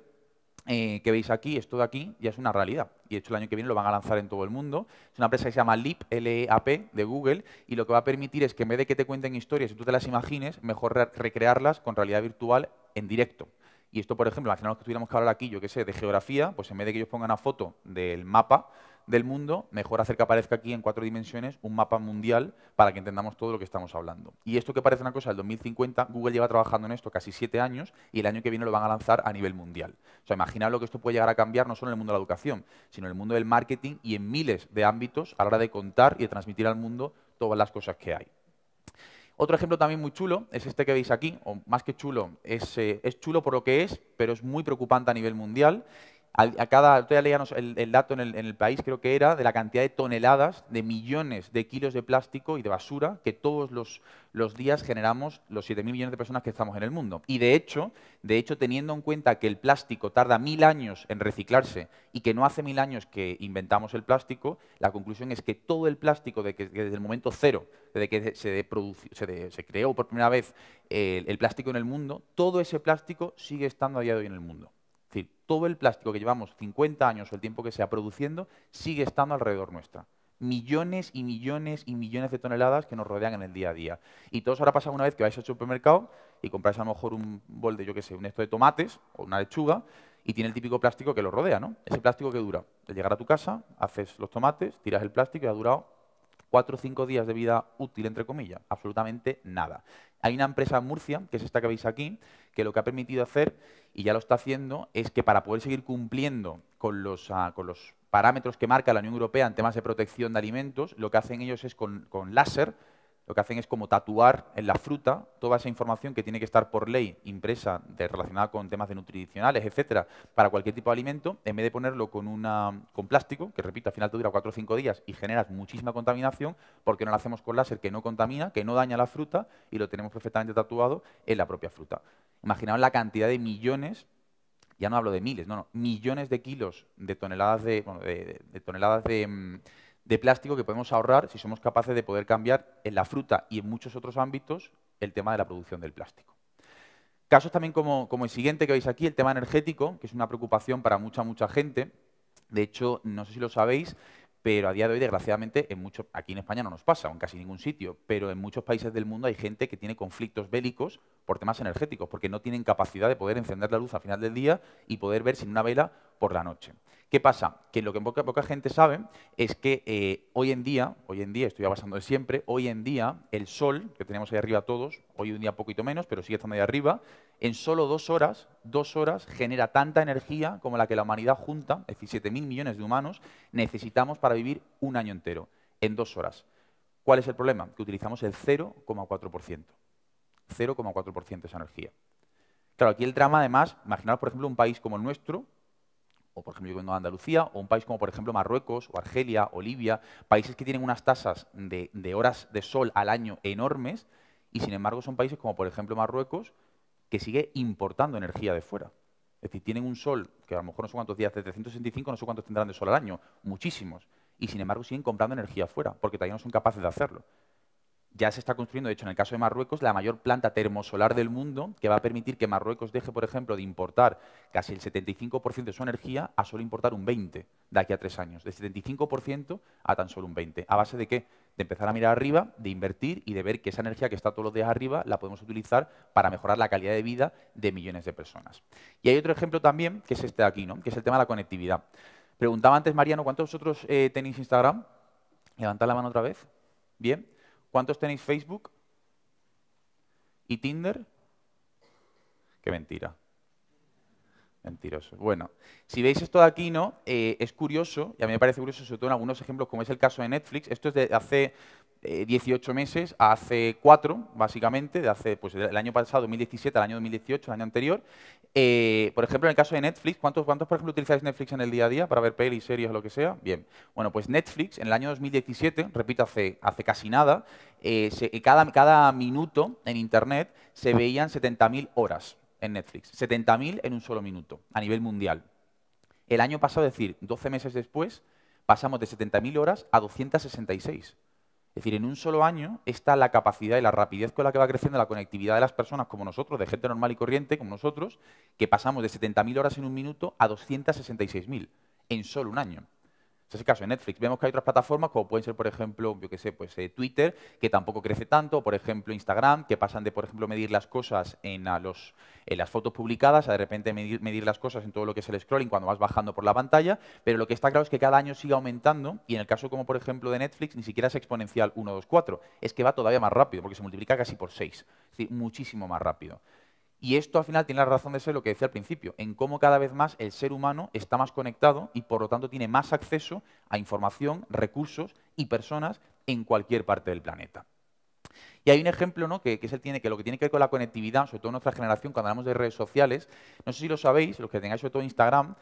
eh, que veis aquí, esto de aquí, ya es una realidad. Y de hecho el año que viene lo van a lanzar en todo el mundo. Es una empresa que se llama Leap, L-E-A-P, de Google, y lo que va a permitir es que en vez de que te cuenten historias y tú te las imagines, mejor recrearlas con realidad virtual en directo. Y esto, por ejemplo, imaginaos que tuviéramos que hablar aquí, yo qué sé, de geografía, pues en vez de que ellos pongan una foto del mapa del mundo, mejor hacer que aparezca aquí en cuatro dimensiones un mapa mundial para que entendamos todo lo que estamos hablando. Y esto que parece una cosa del 2050, Google lleva trabajando en esto casi siete años y el año que viene lo van a lanzar a nivel mundial. O sea, imaginad lo que esto puede llegar a cambiar no solo en el mundo de la educación, sino en el mundo del marketing y en miles de ámbitos a la hora de contar y de transmitir al mundo todas las cosas que hay. Otro ejemplo también muy chulo es este que veis aquí, o más que chulo, es, eh, es chulo por lo que es, pero es muy preocupante a nivel mundial, a, cada, todavía leíamos el, dato en el, país, creo que era, de la cantidad de toneladas, de millones de kilos de plástico y de basura que todos los, días generamos los 7.000 millones de personas que estamos en el mundo. Y de hecho, de hecho, teniendo en cuenta que el plástico tarda mil años en reciclarse y que no hace mil años que inventamos el plástico, la conclusión es que todo el plástico de que, desde el momento cero, desde que se, se, se creó por primera vez eh, el plástico en el mundo, todo ese plástico sigue estando a día de hoy en el mundo. Es decir, todo el plástico que llevamos 50 años o el tiempo que sea produciendo sigue estando alrededor nuestra. Millones y millones y millones de toneladas que nos rodean en el día a día. Y todos ahora pasa una vez que vais al supermercado y compráis a lo mejor un bol de, yo qué sé, un esto de tomates o una lechuga y tiene el típico plástico que lo rodea, ¿no? Ese plástico que dura. Al llegar a tu casa, haces los tomates, tiras el plástico y ha durado cuatro o cinco días de vida útil, entre comillas, absolutamente nada. Hay una empresa en Murcia, que es esta que veis aquí, que lo que ha permitido hacer, y ya lo está haciendo, es que para poder seguir cumpliendo con los, ah, con los parámetros que marca la Unión Europea en temas de protección de alimentos, lo que hacen ellos es con, con láser lo que hacen es como tatuar en la fruta toda esa información que tiene que estar por ley impresa relacionada con temas de nutricionales, etcétera, para cualquier tipo de alimento, en vez de ponerlo con, una, con plástico, que repito, al final te dura 4 o 5 días y generas muchísima contaminación, porque no lo hacemos con láser que no contamina, que no daña la fruta y lo tenemos perfectamente tatuado en la propia fruta. Imaginaos la cantidad de millones ya no hablo de miles, no, no millones de kilos de toneladas de toneladas de, mm, de plástico que podemos ahorrar si somos capaces de poder cambiar en la fruta y en muchos otros ámbitos el tema de la producción del plástico. Casos también como, el siguiente que veis aquí, el tema energético, que es una preocupación para mucha, mucha gente. De hecho, no sé si lo sabéis, pero a día de hoy, desgraciadamente, en muchos, aquí en España no nos pasa, en casi ningún sitio, pero en muchos países del mundo hay gente que tiene conflictos bélicos por temas energéticos, porque no tienen capacidad de poder encender la luz al final del día y poder ver sin una vela por la noche. ¿Qué pasa? Que lo que poca, gente sabe es que eh, hoy en día, hoy en día, estoy pasando de siempre, hoy en día el sol, que tenemos ahí arriba todos, hoy un día poquito menos, pero sigue estando ahí arriba, en solo dos horas, dos horas genera tanta energía como la que la humanidad junta, es decir, 7.000 millones de humanos, necesitamos para vivir un año entero, en dos horas. ¿Cuál es el problema? Que utilizamos el 0,4%. 0,4% de esa energía. Claro, aquí el drama, además, imaginaros, por ejemplo, un país como el nuestro, o por ejemplo yo vengo a Andalucía, o un país como por ejemplo Marruecos, o Argelia, o Libia, países que tienen unas tasas de, horas de sol al año enormes, y sin embargo son países como por ejemplo Marruecos, que sigue importando energía de fuera. Es decir, tienen un sol, que a lo mejor no sé cuántos días, de 365 no sé cuántos tendrán de sol al año, muchísimos, y sin embargo siguen comprando energía fuera, porque todavía no son capaces de hacerlo ya se está construyendo, de hecho, en el caso de Marruecos, la mayor planta termosolar del mundo que va a permitir que Marruecos deje, por ejemplo, de importar casi el 75% de su energía a solo importar un 20% de aquí a tres años. De 75% a tan solo un 20%. ¿A base de qué? De empezar a mirar arriba, de invertir y de ver que esa energía que está todos los días arriba la podemos utilizar para mejorar la calidad de vida de millones de personas. Y hay otro ejemplo también, que es este de aquí, ¿no? que es el tema de la conectividad. Preguntaba antes, Mariano, ¿cuántos vosotros eh, tenéis Instagram? Levantad la mano otra vez. Bien. ¿Cuántos tenéis Facebook? ¿Y Tinder? Qué mentira. Mentiroso. Bueno, si veis esto de aquí, ¿no? Eh, es curioso, y a mí me parece curioso, sobre todo en algunos ejemplos, como es el caso de Netflix. Esto es de hace 18 eh, meses a hace 4, básicamente, de hace, pues, el año pasado, 2017, al año 2018, al año anterior. Eh, por ejemplo, en el caso de Netflix, ¿cuántos, ¿cuántos, por ejemplo, utilizáis Netflix en el día a día para ver pelis, series o lo que sea? Bien. Bueno, pues Netflix, en el año 2017, repito, hace, hace casi nada, cada, cada minuto en Internet se veían 70.000 horas en Netflix. 70.000 en un solo minuto, a nivel mundial. El año pasado, es decir, 12 meses después, pasamos de 70.000 horas a 266. Es decir, en un solo año está la capacidad y la rapidez con la que va creciendo la conectividad de las personas como nosotros, de gente normal y corriente como nosotros, que pasamos de 70.000 horas en un minuto a 266.000 en solo un año. Ese el caso de Netflix. Vemos que hay otras plataformas, como pueden ser, por ejemplo, yo que sé, pues eh, Twitter, que tampoco crece tanto, por ejemplo, Instagram, que pasan de, por ejemplo, medir las cosas en, las fotos publicadas a de repente medir, medir, las cosas en todo lo que es el scrolling cuando vas bajando por la pantalla, pero lo que está claro es que cada año sigue aumentando y en el caso, como por ejemplo, de Netflix, ni siquiera es exponencial 1, 2, 4, es que va todavía más rápido, porque se multiplica casi por 6, es decir, muchísimo más rápido. Y esto al final tiene la razón de ser lo que decía al principio, en cómo cada vez más el ser humano está más conectado y por lo tanto tiene más acceso a información, recursos y personas en cualquier parte del planeta. Y hay un ejemplo ¿no? que, es tiene, que lo que tiene que ver con la conectividad, sobre todo en nuestra generación, cuando hablamos de redes sociales. No sé si lo sabéis, los que tengáis sobre todo Instagram,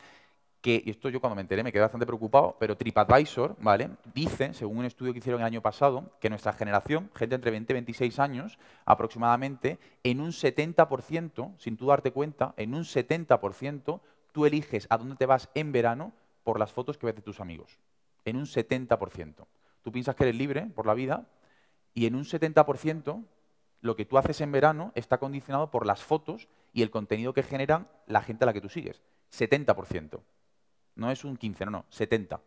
que, y esto yo cuando me enteré me quedé bastante preocupado, pero TripAdvisor, ¿vale? Dice, según un estudio que hicieron el año pasado, que nuestra generación, gente entre 20 y 26 años aproximadamente, en un 70%, sin tú darte cuenta, en un 70% tú eliges a dónde te vas en verano por las fotos que ves de tus amigos. En un 70%. Tú piensas que eres libre por la vida y en un 70% lo que tú haces en verano está condicionado por las fotos y el contenido que generan la gente a la que tú sigues. 70% no es un 15, no, no, 70. O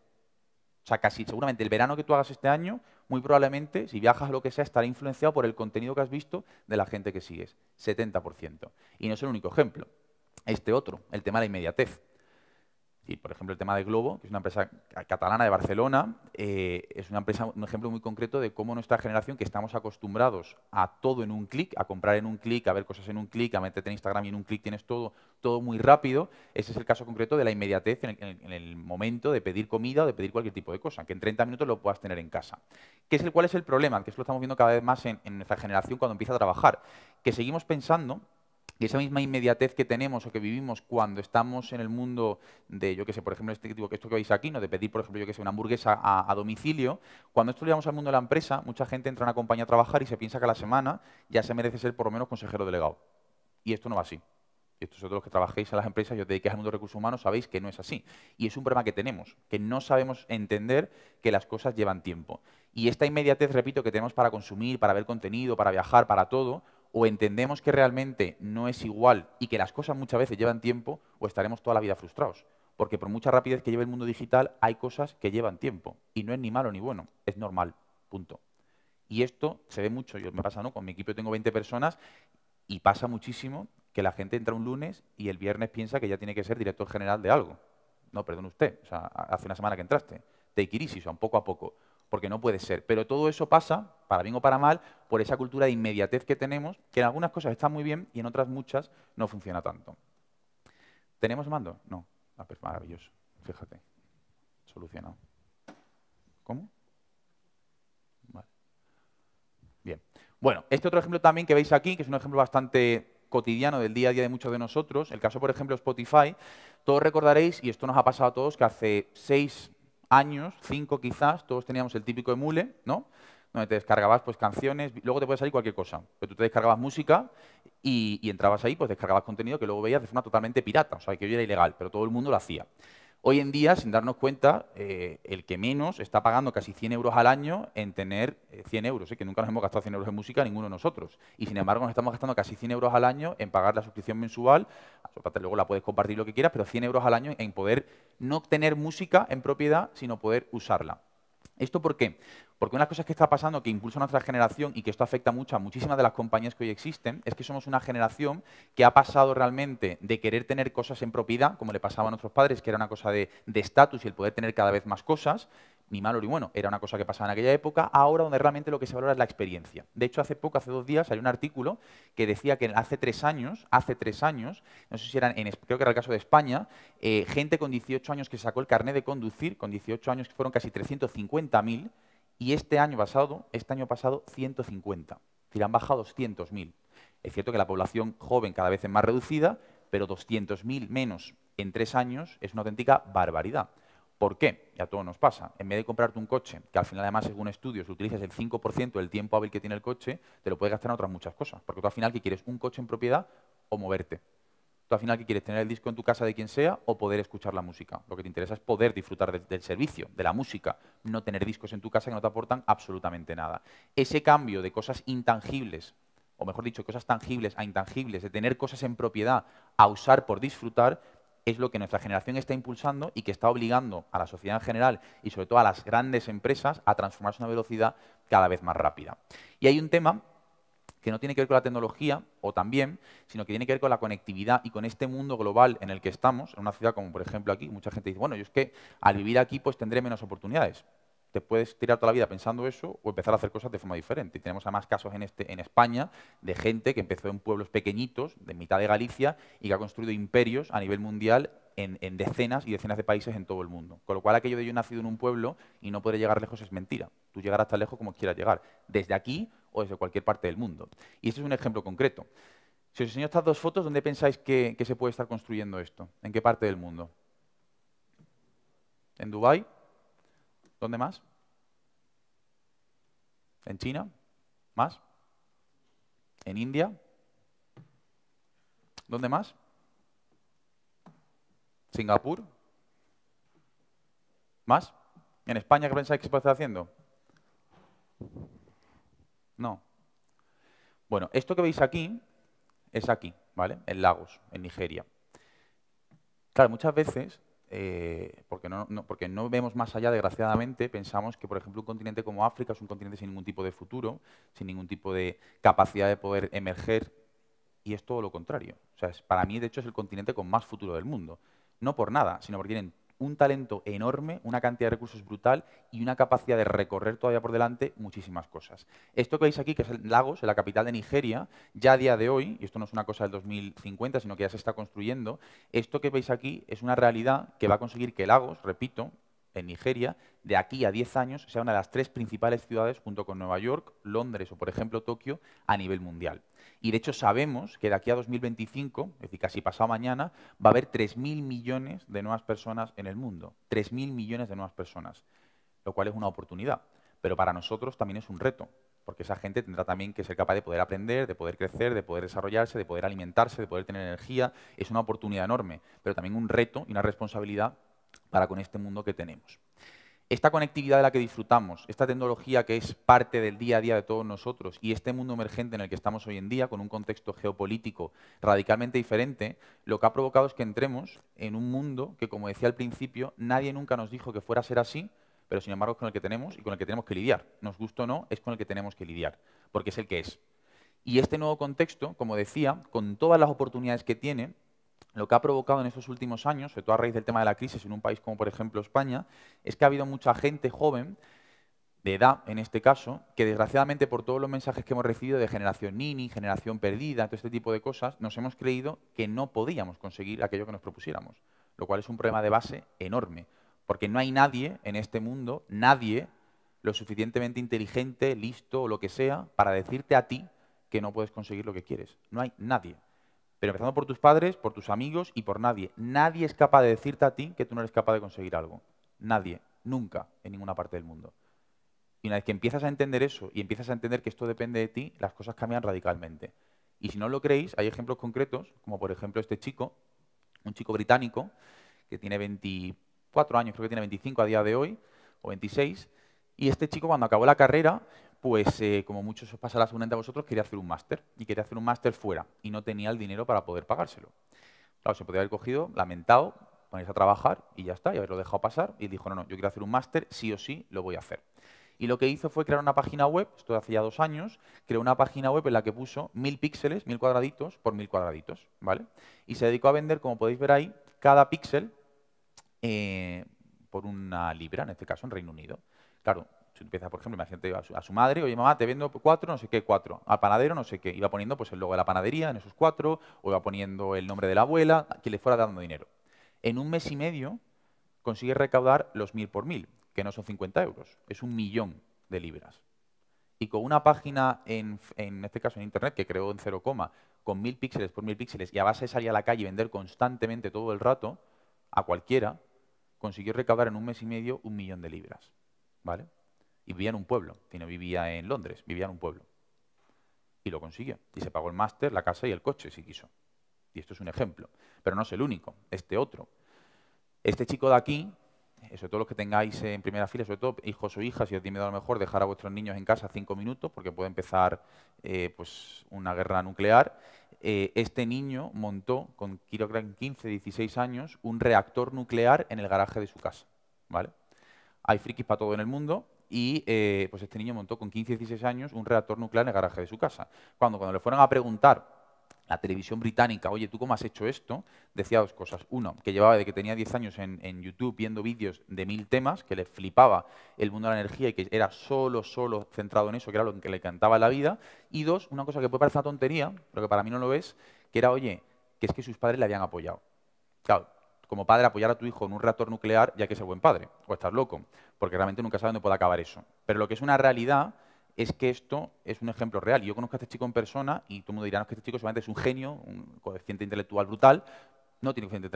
sea, casi seguramente el verano que tú hagas este año, muy probablemente, si viajas lo que sea, estará influenciado por el contenido que has visto de la gente que sigues. 70%. Y no es el único ejemplo. Este otro, el tema de la inmediatez por ejemplo, el tema de Globo, que es una empresa catalana de Barcelona, eh, es una empresa, un ejemplo muy concreto de cómo nuestra generación, que estamos acostumbrados a todo en un clic, a comprar en un clic, a ver cosas en un clic, a meterte en Instagram y en un clic tienes todo, todo muy rápido. Ese es el caso concreto de la inmediatez en el, momento de pedir comida o de pedir cualquier tipo de cosa, que en 30 minutos lo puedas tener en casa. ¿Qué es el, ¿Cuál es el problema? Que eso lo estamos viendo cada vez más en, en nuestra generación cuando empieza a trabajar, que seguimos pensando y esa misma inmediatez que tenemos o que vivimos cuando estamos en el mundo de, yo qué sé, por ejemplo, este que esto que veis aquí, ¿no? de pedir, por ejemplo, yo que sé, una hamburguesa a, domicilio, cuando esto lo llevamos al mundo de la empresa, mucha gente entra a una compañía a trabajar y se piensa que a la semana ya se merece ser por lo menos consejero delegado. Y esto no va así. Estos otros los que trabajéis en las empresas y que es al mundo de recursos humanos, sabéis que no es así. Y es un problema que tenemos, que no sabemos entender que las cosas llevan tiempo. Y esta inmediatez, repito, que tenemos para consumir, para ver contenido, para viajar, para todo, o entendemos que realmente no es igual y que las cosas muchas veces llevan tiempo, o estaremos toda la vida frustrados. Porque por mucha rapidez que lleve el mundo digital, hay cosas que llevan tiempo. Y no es ni malo ni bueno, es normal. Punto. Y esto se ve mucho. Yo me pasa, ¿no? Con mi equipo tengo 20 personas y pasa muchísimo que la gente entra un lunes y el viernes piensa que ya tiene que ser director general de algo. No, perdón usted. hace una semana que entraste. Te easy, o un poco a poco porque no puede ser. Pero todo eso pasa, para bien o para mal, por esa cultura de inmediatez que tenemos, que en algunas cosas está muy bien y en otras muchas no funciona tanto. ¿Tenemos mando? No. Ah, pues maravilloso. Fíjate. Solucionado. ¿Cómo? Vale. Bien. Bueno, este otro ejemplo también que veis aquí, que es un ejemplo bastante cotidiano del día a día de muchos de nosotros, el caso, por ejemplo, Spotify, todos recordaréis, y esto nos ha pasado a todos, que hace seis años, cinco quizás, todos teníamos el típico emule, ¿no? Donde te descargabas pues, canciones, luego te puede salir cualquier cosa, pero tú te descargabas música y, y entrabas ahí, pues descargabas contenido que luego veías de forma totalmente pirata, o sea, que hoy era ilegal, pero todo el mundo lo hacía. Hoy en día, sin darnos cuenta, eh, el que menos está pagando casi 100 euros al año en tener 100 eh, euros, ¿eh? que nunca nos hemos gastado 100 euros en música ninguno de nosotros. Y sin embargo, nos estamos gastando casi 100 euros al año en pagar la suscripción mensual. Luego la puedes compartir lo que quieras, pero 100 euros al año en poder no tener música en propiedad, sino poder usarla. ¿Esto por qué? Porque una de las cosas que está pasando, que impulsa nuestra generación y que esto afecta mucho a muchísimas de las compañías que hoy existen, es que somos una generación que ha pasado realmente de querer tener cosas en propiedad, como le pasaba a nuestros padres, que era una cosa de estatus y el poder tener cada vez más cosas, ni malo ni bueno, era una cosa que pasaba en aquella época, ahora donde realmente lo que se valora es la experiencia. De hecho, hace poco, hace dos días, salió un artículo que decía que hace tres años, hace tres años, no sé si eran, en, creo que era el caso de España, eh, gente con 18 años que sacó el carnet de conducir, con 18 años que fueron casi 350.000, y este año pasado, este año pasado, 150. Es decir, han bajado 200.000. Es cierto que la población joven cada vez es más reducida, pero 200.000 menos en tres años es una auténtica barbaridad. ¿Por qué? Ya a todos nos pasa. En vez de comprarte un coche, que al final además según estudios utilizas el 5% del tiempo hábil que tiene el coche, te lo puedes gastar en otras muchas cosas. Porque tú al final que quieres un coche en propiedad o moverte. Tú al final que quieres tener el disco en tu casa de quien sea o poder escuchar la música. Lo que te interesa es poder disfrutar del servicio, de la música, no tener discos en tu casa que no te aportan absolutamente nada. Ese cambio de cosas intangibles o mejor dicho, cosas tangibles a intangibles, de tener cosas en propiedad a usar por disfrutar, es lo que nuestra generación está impulsando y que está obligando a la sociedad en general y sobre todo a las grandes empresas a transformarse a una velocidad cada vez más rápida. Y hay un tema que no tiene que ver con la tecnología o también, sino que tiene que ver con la conectividad y con este mundo global en el que estamos, en una ciudad como por ejemplo aquí, mucha gente dice, bueno, yo es que al vivir aquí pues tendré menos oportunidades te puedes tirar toda la vida pensando eso o empezar a hacer cosas de forma diferente. tenemos además casos este, en, España de gente que empezó en pueblos pequeñitos, de mitad de Galicia, y que ha construido imperios a nivel mundial en, decenas y decenas de países en todo el mundo. Con lo cual, aquello de yo he nacido en un pueblo y no poder llegar lejos es mentira. Tú llegarás tan lejos como quieras llegar, desde aquí o desde cualquier parte del mundo. Y este es un ejemplo concreto. Si os enseño estas dos fotos, ¿dónde pensáis que, se puede estar construyendo esto? ¿En qué parte del mundo? ¿En Dubái? ¿Dónde más? ¿En China? ¿Más? ¿En India? ¿Dónde más? ¿Singapur? ¿Más? ¿En España qué pensáis que se puede estar haciendo? No. Bueno, esto que veis aquí es aquí, ¿vale? En Lagos, en Nigeria. Claro, muchas veces eh, porque, no, no, porque no vemos más allá, desgraciadamente, pensamos que, por ejemplo, un continente como África es un continente sin ningún tipo de futuro, sin ningún tipo de capacidad de poder emerger, y es todo lo contrario. O sea, para mí, de hecho, es el continente con más futuro del mundo. No por nada, sino porque tienen un talento enorme, una cantidad de recursos brutal y una capacidad de recorrer todavía por delante muchísimas cosas. Esto que veis aquí, que es Lagos, la capital de Nigeria, ya a día de hoy, y esto no es una cosa del 2050, sino que ya se está construyendo, esto que veis aquí es una realidad que va a conseguir que Lagos, repito, en Nigeria, de aquí a 10 años sea una de las tres principales ciudades, junto con Nueva York, Londres o, por ejemplo, Tokio, a nivel mundial. Y de hecho sabemos que de aquí a 2025, es decir, casi pasado mañana, va a haber 3.000 millones de nuevas personas en el mundo. 3.000 millones de nuevas personas, lo cual es una oportunidad. Pero para nosotros también es un reto, porque esa gente tendrá también que ser capaz de poder aprender, de poder crecer, de poder desarrollarse, de poder alimentarse, de poder tener energía. Es una oportunidad enorme, pero también un reto y una responsabilidad para con este mundo que tenemos. Esta conectividad de la que disfrutamos, esta tecnología que es parte del día a día de todos nosotros y este mundo emergente en el que estamos hoy en día, con un contexto geopolítico radicalmente diferente, lo que ha provocado es que entremos en un mundo que, como decía al principio, nadie nunca nos dijo que fuera a ser así, pero sin embargo es con el que tenemos y con el que tenemos que lidiar. Nos gusta o no, es con el que tenemos que lidiar, porque es el que es. Y este nuevo contexto, como decía, con todas las oportunidades que tiene, lo que ha provocado en estos últimos años, sobre todo a raíz del tema de la crisis en un país como por ejemplo España, es que ha habido mucha gente joven, de edad en este caso, que desgraciadamente por todos los mensajes que hemos recibido de generación nini, generación perdida, todo este tipo de cosas, nos hemos creído que no podíamos conseguir aquello que nos propusiéramos, lo cual es un problema de base enorme, porque no hay nadie en este mundo, nadie lo suficientemente inteligente, listo o lo que sea, para decirte a ti que no puedes conseguir lo que quieres. No hay nadie. Pero empezando por tus padres, por tus amigos y por nadie. Nadie es capaz de decirte a ti que tú no eres capaz de conseguir algo. Nadie. Nunca. En ninguna parte del mundo. Y una vez que empiezas a entender eso y empiezas a entender que esto depende de ti, las cosas cambian radicalmente. Y si no lo creéis, hay ejemplos concretos, como por ejemplo este chico, un chico británico, que tiene 24 años, creo que tiene 25 a día de hoy, o 26, y este chico cuando acabó la carrera pues eh, como muchos os pasará seguramente a vosotros, quería hacer un máster y quería hacer un máster fuera y no tenía el dinero para poder pagárselo. Claro, se podía haber cogido, lamentado, ponéis a trabajar y ya está, y haberlo dejado pasar. Y dijo, no, no, yo quiero hacer un máster, sí o sí lo voy a hacer. Y lo que hizo fue crear una página web, esto de hace ya dos años, creó una página web en la que puso mil píxeles, mil cuadraditos por mil cuadraditos, ¿vale? Y se dedicó a vender, como podéis ver ahí, cada píxel eh, por una libra, en este caso en Reino Unido. Claro, empieza, por ejemplo, imagínate a su, a su madre, oye mamá, te vendo cuatro, no sé qué, cuatro, al panadero, no sé qué, iba poniendo pues el logo de la panadería en esos cuatro, o iba poniendo el nombre de la abuela, que le fuera dando dinero. En un mes y medio consigue recaudar los mil por mil, que no son 50 euros, es un millón de libras. Y con una página, en, en este caso en Internet, que creó en cero coma, con mil píxeles por mil píxeles, y a base de salir a la calle y vender constantemente todo el rato, a cualquiera, consiguió recaudar en un mes y medio un millón de libras. ¿Vale? Y vivía en un pueblo, que no vivía en Londres, vivía en un pueblo. Y lo consiguió. Y se pagó el máster, la casa y el coche, si quiso. Y esto es un ejemplo. Pero no es el único, este otro. Este chico de aquí, eh, sobre todo los que tengáis en primera fila, sobre todo hijos o hijas, si os tiene miedo lo mejor dejar a vuestros niños en casa cinco minutos, porque puede empezar eh, pues una guerra nuclear. Eh, este niño montó, con 15, 16 años, un reactor nuclear en el garaje de su casa. ¿vale? Hay frikis para todo en el mundo, y eh, pues este niño montó con 15 y 16 años un reactor nuclear en el garaje de su casa. Cuando, cuando le fueron a preguntar la televisión británica, oye, ¿tú cómo has hecho esto? Decía dos cosas. Uno, que llevaba de que tenía 10 años en, YouTube viendo vídeos de mil temas, que le flipaba el mundo de la energía y que era solo, solo centrado en eso, que era lo que le encantaba la vida. Y dos, una cosa que puede parecer una tontería, pero que para mí no lo es, que era, oye, que es que sus padres le habían apoyado. Claro, como padre apoyar a tu hijo en un reactor nuclear ya que es el buen padre, o estás loco porque realmente nunca sabe dónde puede acabar eso. Pero lo que es una realidad es que esto es un ejemplo real. Yo conozco a este chico en persona y todo el mundo dirá, que este chico es un genio, un coeficiente intelectual brutal. No tiene coeficiente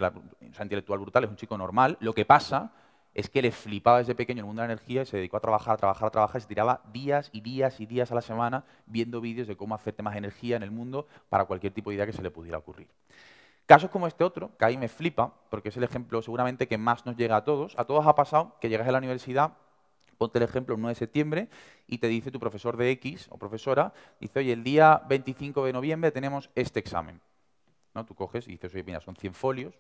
intelectual brutal, es un chico normal. Lo que pasa es que le flipaba desde pequeño el mundo de la energía y se dedicó a trabajar, a trabajar, a trabajar. Se tiraba días y días y días a la semana viendo vídeos de cómo hacerte más energía en el mundo para cualquier tipo de idea que se le pudiera ocurrir. Casos como este otro, que ahí me flipa, porque es el ejemplo seguramente que más nos llega a todos. A todos ha pasado que llegas a la universidad, ponte el ejemplo el 9 de septiembre, y te dice tu profesor de X o profesora, dice, oye, el día 25 de noviembre tenemos este examen. ¿No? Tú coges y dices, oye, mira, son 100 folios,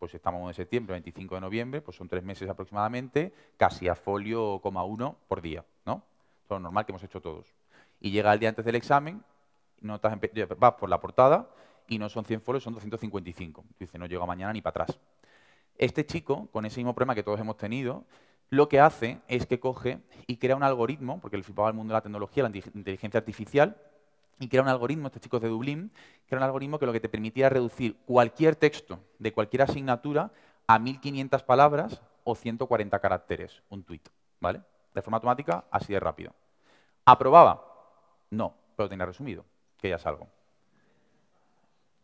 pues estamos en septiembre, 25 de noviembre, pues son tres meses aproximadamente, casi a folio, coma uno por día, ¿no? Es normal que hemos hecho todos. Y llega el día antes del examen, notas vas por la portada y no son 100 foros son 255. Dice, no llega mañana ni para atrás. Este chico, con ese mismo problema que todos hemos tenido, lo que hace es que coge y crea un algoritmo, porque él flipaba el mundo de la tecnología, la inteligencia artificial, y crea un algoritmo, estos chicos de Dublín, crea un algoritmo que lo que te permitía reducir cualquier texto de cualquier asignatura a 1.500 palabras o 140 caracteres, un tuit, ¿vale? De forma automática, así de rápido. ¿Aprobaba? No, pero tenía resumido, que ya salgo algo.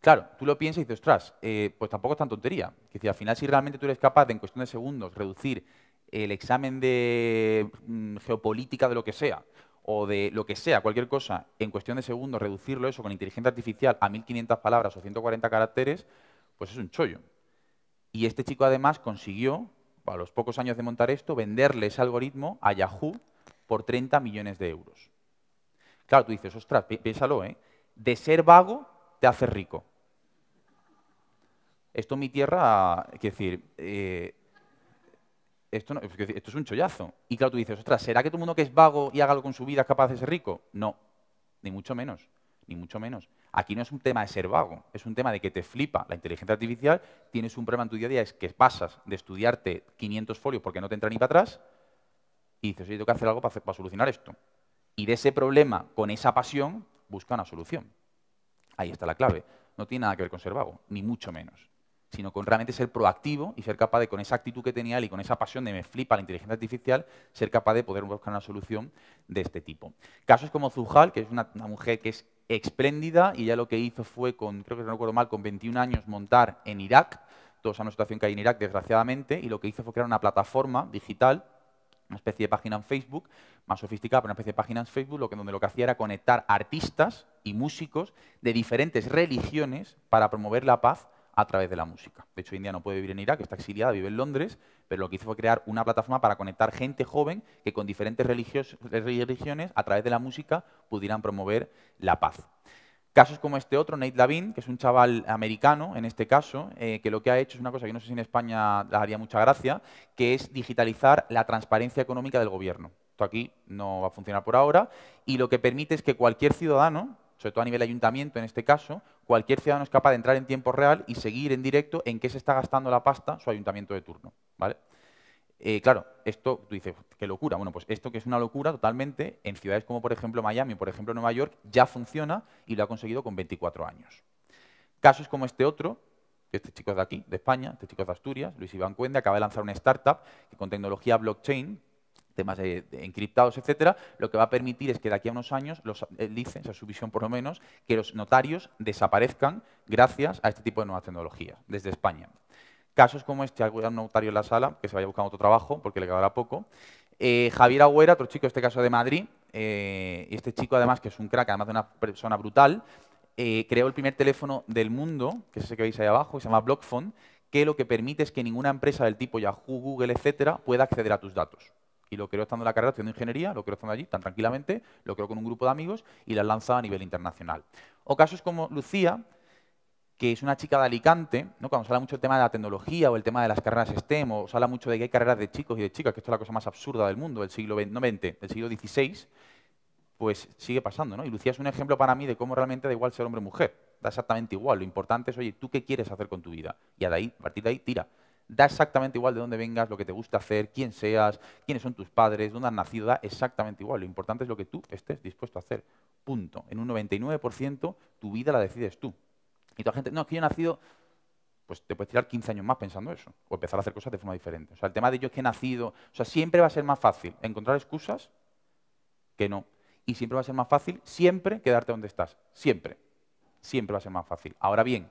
Claro, tú lo piensas y dices, ostras, eh, pues tampoco es tan tontería. Que si al final, si realmente tú eres capaz de en cuestión de segundos reducir el examen de mm, geopolítica de lo que sea, o de lo que sea, cualquier cosa, en cuestión de segundos, reducirlo eso con inteligencia artificial a 1.500 palabras o 140 caracteres, pues es un chollo. Y este chico además consiguió, a los pocos años de montar esto, venderle ese algoritmo a Yahoo por 30 millones de euros. Claro, tú dices, ostras, piénsalo, ¿eh? De ser vago te hace rico. Esto mi tierra, eh, es decir, esto, es un chollazo. Y claro, tú dices, ¿será que todo mundo que es vago y haga algo con su vida es capaz de ser rico? No, ni mucho menos, ni mucho menos. Aquí no es un tema de ser vago, es un tema de que te flipa la inteligencia artificial, tienes un problema en tu día a día, es que pasas de estudiarte 500 folios porque no te entra ni para atrás y dices, oye, tengo que hacer algo para, para solucionar esto. Y de ese problema, con esa pasión, busca una solución. Ahí está la clave. No tiene nada que ver con ser vago, ni mucho menos, sino con realmente ser proactivo y ser capaz de, con esa actitud que tenía él y con esa pasión de me flipa la inteligencia artificial, ser capaz de poder buscar una solución de este tipo. Casos como Zuhal, que es una, mujer que es espléndida y ya lo que hizo fue, con, creo que no recuerdo mal, con 21 años montar en Irak, toda esa situación que hay en Irak, desgraciadamente, y lo que hizo fue crear una plataforma digital una especie de página en Facebook, más sofisticada, pero una especie de página en Facebook, que, donde lo que hacía era conectar artistas y músicos de diferentes religiones para promover la paz a través de la música. De hecho, India no puede vivir en Irak, está exiliada, vive en Londres, pero lo que hizo fue crear una plataforma para conectar gente joven que con diferentes religiones a través de la música pudieran promover la paz. Casos como este otro, Nate Lavin, que es un chaval americano, en este caso, eh, que lo que ha hecho es una cosa que no sé si en España haría mucha gracia, que es digitalizar la transparencia económica del gobierno. Esto aquí no va a funcionar por ahora y lo que permite es que cualquier ciudadano, sobre todo a nivel ayuntamiento en este caso, cualquier ciudadano es capaz de entrar en tiempo real y seguir en directo en qué se está gastando la pasta su ayuntamiento de turno. ¿vale? Eh, claro, esto, tú dices, qué locura. Bueno, pues esto que es una locura totalmente, en ciudades como por ejemplo Miami, por ejemplo Nueva York, ya funciona y lo ha conseguido con 24 años. Casos como este otro, este chico es de aquí, de España, este chico de Asturias, Luis Iván Cuende, acaba de lanzar una startup con tecnología blockchain, temas de, encriptados, etcétera, lo que va a permitir es que de aquí a unos años, los, él dice, esa su visión por lo menos, que los notarios desaparezcan gracias a este tipo de nuevas tecnologías desde España casos como este, un notario en la sala, que se vaya buscando otro trabajo porque le quedará poco. Eh, Javier Agüera, otro chico, este caso de Madrid, eh, y este chico además, que es un crack, además de una persona brutal, eh, creó el primer teléfono del mundo, que es ese que veis ahí abajo, que se llama BlockFone, que lo que permite es que ninguna empresa del tipo Yahoo, Google, etcétera, pueda acceder a tus datos. Y lo creó estando en la carrera haciendo ingeniería, lo creó estando allí tan tranquilamente, lo creó con un grupo de amigos y la lanzado a nivel internacional. O casos como Lucía, que es una chica de Alicante, ¿no? cuando se habla mucho del tema de la tecnología o el tema de las carreras STEM, o se habla mucho de que hay carreras de chicos y de chicas, que esto es la cosa más absurda del mundo, del siglo XX, no del siglo XVI, pues sigue pasando. ¿no? Y Lucía es un ejemplo para mí de cómo realmente da igual ser hombre o mujer, da exactamente igual. Lo importante es, oye, ¿tú qué quieres hacer con tu vida? Y a, a partir de ahí, tira. Da exactamente igual de dónde vengas, lo que te gusta hacer, quién seas, quiénes son tus padres, dónde has nacido, da exactamente igual. Lo importante es lo que tú estés dispuesto a hacer. Punto. En un 99% tu vida la decides tú. Y toda la gente, no, es que yo he nacido, pues te puedes tirar 15 años más pensando eso, o empezar a hacer cosas de forma diferente. O sea, el tema de yo es que he nacido, o sea, siempre va a ser más fácil encontrar excusas que no. Y siempre va a ser más fácil siempre quedarte donde estás, siempre. Siempre va a ser más fácil. Ahora bien,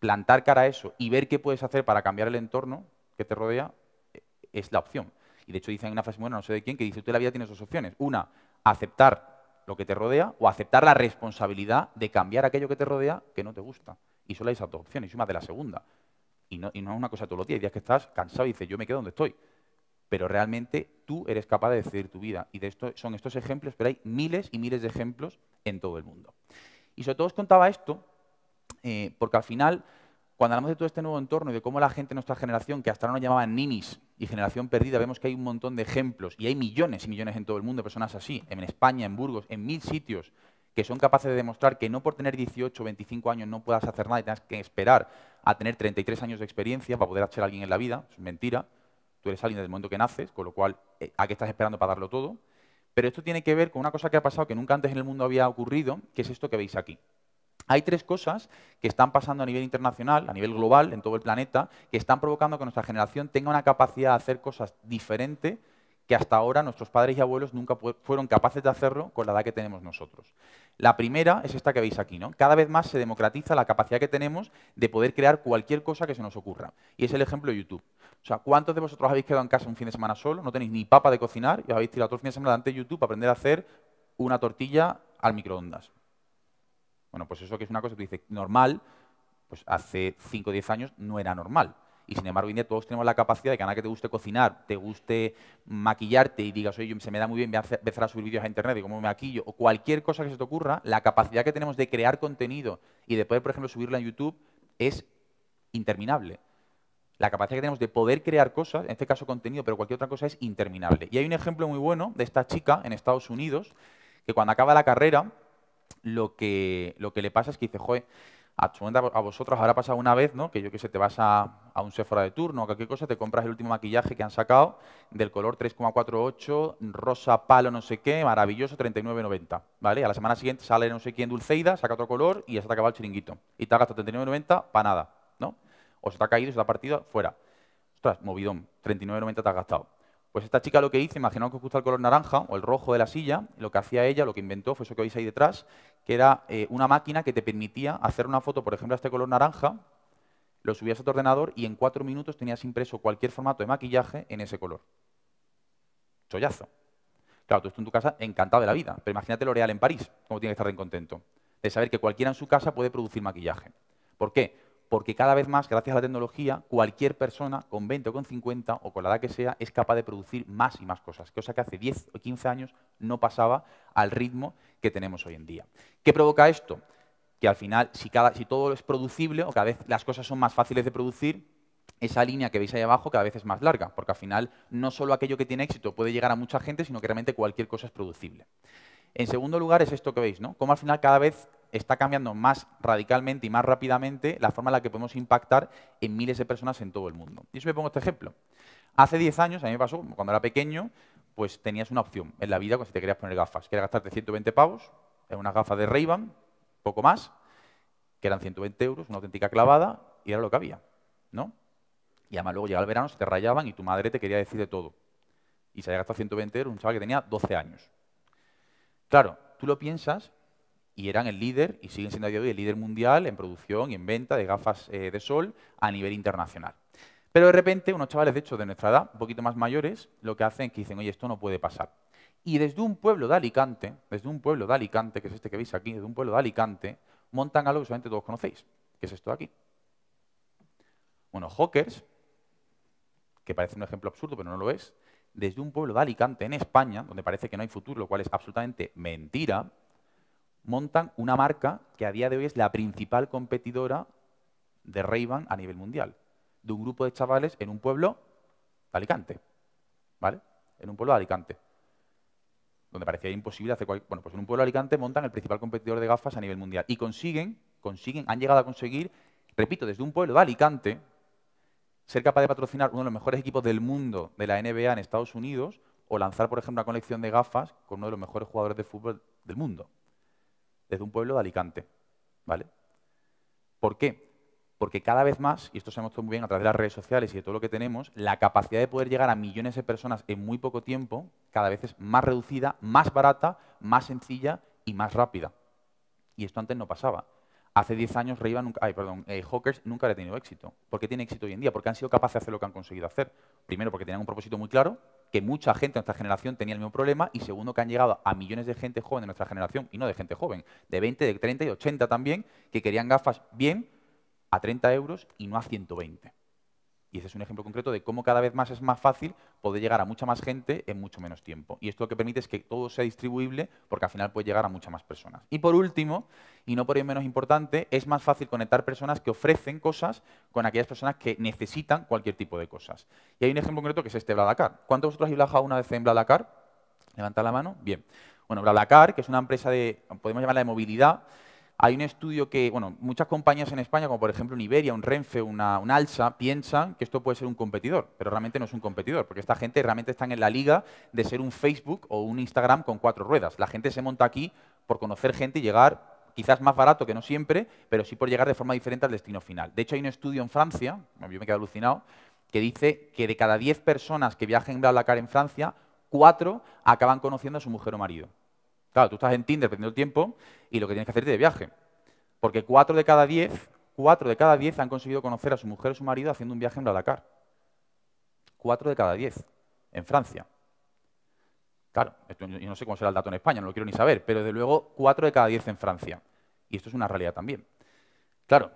plantar cara a eso y ver qué puedes hacer para cambiar el entorno que te rodea eh, es la opción. Y de hecho dicen una frase muy buena, no sé de quién, que dice, tú en la vida tienes dos opciones. Una, aceptar lo que te rodea o aceptar la responsabilidad de cambiar aquello que te rodea que no te gusta. Y solo hay esas dos opciones, y más de la segunda. Y no, y no es una cosa todos los días, días que estás cansado y dices, yo me quedo donde estoy. Pero realmente tú eres capaz de decidir tu vida. Y de esto son estos ejemplos, pero hay miles y miles de ejemplos en todo el mundo. Y sobre todo os contaba esto, eh, porque al final cuando hablamos de todo este nuevo entorno y de cómo la gente de nuestra generación, que hasta ahora nos llamaban ninis y generación perdida, vemos que hay un montón de ejemplos y hay millones y millones en todo el mundo de personas así, en España, en Burgos, en mil sitios, que son capaces de demostrar que no por tener 18 o 25 años no puedas hacer nada y tengas que esperar a tener 33 años de experiencia para poder a alguien en la vida. es mentira. Tú eres alguien desde el momento que naces, con lo cual, eh, ¿a qué estás esperando para darlo todo? Pero esto tiene que ver con una cosa que ha pasado que nunca antes en el mundo había ocurrido, que es esto que veis aquí. Hay tres cosas que están pasando a nivel internacional, a nivel global, en todo el planeta, que están provocando que nuestra generación tenga una capacidad de hacer cosas diferentes que hasta ahora nuestros padres y abuelos nunca fueron capaces de hacerlo con la edad que tenemos nosotros. La primera es esta que veis aquí, ¿no? Cada vez más se democratiza la capacidad que tenemos de poder crear cualquier cosa que se nos ocurra. Y es el ejemplo de YouTube. O sea, ¿cuántos de vosotros habéis quedado en casa un fin de semana solo? No tenéis ni papa de cocinar y os habéis tirado todo el fin de semana delante de YouTube a aprender a hacer una tortilla al microondas. Bueno, pues eso que es una cosa que dices, normal, pues hace 5 o 10 años no era normal. Y sin embargo, hoy día todos tenemos la capacidad de que a nada que te guste cocinar, te guste maquillarte y digas, oye, se me da muy bien, empezar a subir vídeos a internet y cómo me maquillo, o cualquier cosa que se te ocurra, la capacidad que tenemos de crear contenido y de poder, por ejemplo, subirlo a YouTube es interminable. La capacidad que tenemos de poder crear cosas, en este caso contenido, pero cualquier otra cosa, es interminable. Y hay un ejemplo muy bueno de esta chica en Estados Unidos que cuando acaba la carrera lo que, lo que le pasa es que dice, joder, a vosotros habrá pasado una vez, ¿no? Que yo qué sé, te vas a, un Sephora de turno o cualquier cosa, te compras el último maquillaje que han sacado del color 3,48, rosa palo no sé qué, maravilloso, 39,90, ¿vale? A la semana siguiente sale no sé quién Dulceida, saca otro color y ya se te ha acabado el chiringuito. Y te ha gastado 39,90 para nada, ¿no? O se te ha caído, se te ha partido, fuera. Ostras, movidón, 39,90 te has gastado. Pues esta chica lo que hizo, imaginaos que os gusta el color naranja o el rojo de la silla, lo que hacía ella, lo que inventó, fue eso que veis ahí detrás, que era eh, una máquina que te permitía hacer una foto, por ejemplo, a este color naranja, lo subías a tu ordenador y en cuatro minutos tenías impreso cualquier formato de maquillaje en ese color. Chollazo. Claro, tú estás en tu casa encantado de la vida, pero imagínate L'Oréal en París, como tiene que estar bien contento, de saber que cualquiera en su casa puede producir maquillaje. ¿Por qué? porque cada vez más, gracias a la tecnología, cualquier persona con 20 o con 50 o con la edad que sea es capaz de producir más y más cosas, cosa que hace 10 o 15 años no pasaba al ritmo que tenemos hoy en día. ¿Qué provoca esto? Que al final, si, todo es producible o cada vez las cosas son más fáciles de producir, esa línea que veis ahí abajo cada vez es más larga, porque al final no solo aquello que tiene éxito puede llegar a mucha gente, sino que realmente cualquier cosa es producible. En segundo lugar es esto que veis, ¿no? Cómo al final cada vez está cambiando más radicalmente y más rápidamente la forma en la que podemos impactar en miles de personas en todo el mundo. Y eso me pongo este ejemplo. Hace 10 años, a mí me pasó, cuando era pequeño, pues tenías una opción en la vida cuando pues si te querías poner gafas, Querías gastarte 120 pavos en unas gafas de ray poco más, que eran 120 euros, una auténtica clavada, y era lo que había, ¿no? Y además luego llegaba el verano, se te rayaban y tu madre te quería decir de todo. Y se había gastado 120 euros un chaval que tenía 12 años. Claro, tú lo piensas y eran el líder, y siguen siendo a día de hoy el líder mundial en producción y en venta de gafas eh, de sol a nivel internacional. Pero de repente, unos chavales, de hecho, de nuestra edad, un poquito más mayores, lo que hacen es que dicen, oye, esto no puede pasar. Y desde un pueblo de Alicante, desde un pueblo de Alicante, que es este que veis aquí, desde un pueblo de Alicante, montan algo que solamente todos conocéis, que es esto de aquí. Unos hawkers, que parece un ejemplo absurdo, pero no lo es, desde un pueblo de Alicante, en España, donde parece que no hay futuro, lo cual es absolutamente mentira, montan una marca que a día de hoy es la principal competidora de ray a nivel mundial, de un grupo de chavales en un pueblo de Alicante, ¿vale? En un pueblo de Alicante, donde parecía imposible hacer cualquier... Bueno, pues en un pueblo de Alicante montan el principal competidor de gafas a nivel mundial y consiguen, consiguen, han llegado a conseguir, repito, desde un pueblo de Alicante, ser capaz de patrocinar uno de los mejores equipos del mundo de la NBA en Estados Unidos o lanzar, por ejemplo, una colección de gafas con uno de los mejores jugadores de fútbol del mundo, desde un pueblo de Alicante. ¿Vale? ¿Por qué? Porque cada vez más, y esto se ha mostrado muy bien a través de las redes sociales y de todo lo que tenemos, la capacidad de poder llegar a millones de personas en muy poco tiempo cada vez es más reducida, más barata, más sencilla y más rápida. Y esto antes no pasaba hace 10 años Reiva nunca, ay, perdón, eh, Hawkers nunca había tenido éxito. ¿Por qué tiene éxito hoy en día? Porque han sido capaces de hacer lo que han conseguido hacer. Primero, porque tenían un propósito muy claro, que mucha gente de nuestra generación tenía el mismo problema, y segundo, que han llegado a millones de gente joven de nuestra generación, y no de gente joven, de 20, de 30 y 80 también, que querían gafas bien a 30 euros y no a 120. Y ese es un ejemplo concreto de cómo cada vez más es más fácil poder llegar a mucha más gente en mucho menos tiempo. Y esto lo que permite es que todo sea distribuible porque al final puede llegar a muchas más personas. Y por último, y no por ello menos importante, es más fácil conectar personas que ofrecen cosas con aquellas personas que necesitan cualquier tipo de cosas. Y hay un ejemplo concreto que es este Bladacar. ¿Cuántos de vosotros habéis trabajado una vez en Bladacar? Levanta la mano. Bien. Bueno, BlaBlaCar, que es una empresa de, podemos llamarla de movilidad, hay un estudio que, bueno, muchas compañías en España, como por ejemplo un Iberia, un Renfe, un Alsa, piensan que esto puede ser un competidor, pero realmente no es un competidor, porque esta gente realmente está en la liga de ser un Facebook o un Instagram con cuatro ruedas. La gente se monta aquí por conocer gente y llegar quizás más barato que no siempre, pero sí por llegar de forma diferente al destino final. De hecho, hay un estudio en Francia, yo me quedo alucinado, que dice que de cada 10 personas que viajen en cara en Francia, cuatro acaban conociendo a su mujer o marido. Claro, tú estás en Tinder perdiendo el tiempo y lo que tienes que hacer es de viaje. Porque cuatro de cada diez cuatro de cada diez han conseguido conocer a su mujer o su marido haciendo un viaje en lacar 4 de cada diez. en Francia. Claro, yo no sé cómo será el dato en España, no lo quiero ni saber, pero desde luego cuatro de cada diez en Francia. Y esto es una realidad también. Claro,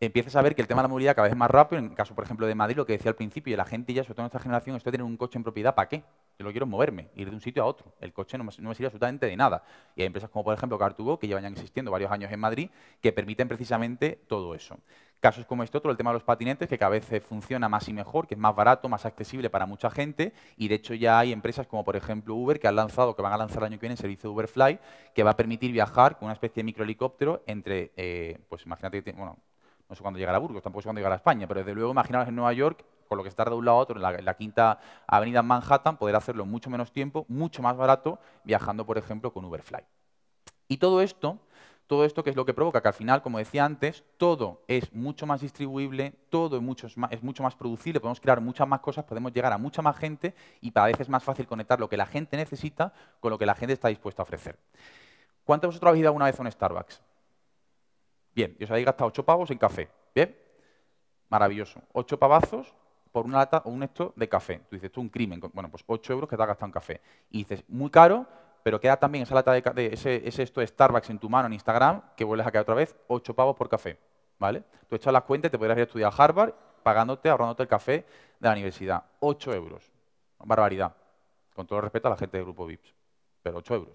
empiezas a ver que el tema de la movilidad cada vez es más rápido, en el caso, por ejemplo, de Madrid, lo que decía al principio, y la gente ya, sobre todo nuestra generación, esto de tener un coche en propiedad, ¿para qué? Yo lo quiero moverme, ir de un sitio a otro. El coche no me, sirve absolutamente de nada. Y hay empresas como, por ejemplo, Cartugo, que llevan existiendo varios años en Madrid, que permiten precisamente todo eso. Casos como este otro, el tema de los patinetes, que cada vez funciona más y mejor, que es más barato, más accesible para mucha gente. Y de hecho ya hay empresas como, por ejemplo, Uber, que han lanzado, que van a lanzar el año que viene el servicio de Uberfly, que va a permitir viajar con una especie de microhelicóptero entre, eh, pues imagínate que, bueno, no sé cuándo llegará a Burgos, tampoco sé cuándo llegará a España, pero desde luego imaginaros en Nueva York con lo que estar de un lado a otro en la, quinta avenida en Manhattan, poder hacerlo en mucho menos tiempo, mucho más barato, viajando, por ejemplo, con Uberfly. Y todo esto, todo esto que es lo que provoca que al final, como decía antes, todo es mucho más distribuible, todo es mucho más, es mucho más producible, podemos crear muchas más cosas, podemos llegar a mucha más gente y para veces es más fácil conectar lo que la gente necesita con lo que la gente está dispuesta a ofrecer. ¿Cuánto de vosotros habéis ido alguna vez a un Starbucks? Bien, y os habéis gastado 8 pavos en café. ¿Bien? Maravilloso. ocho pavazos por una lata o un esto de café. Tú dices, esto es un crimen. Bueno, pues 8 euros que te ha gastado en café. Y dices, muy caro, pero queda también esa lata de, ese, esto de Starbucks en tu mano en Instagram, que vuelves a quedar otra vez, 8 pavos por café. ¿Vale? Tú echas las cuentas y te podrías ir a estudiar a Harvard pagándote, ahorrándote el café de la universidad. 8 euros. Barbaridad. Con todo respeto a la gente del grupo VIPS. Pero 8 euros.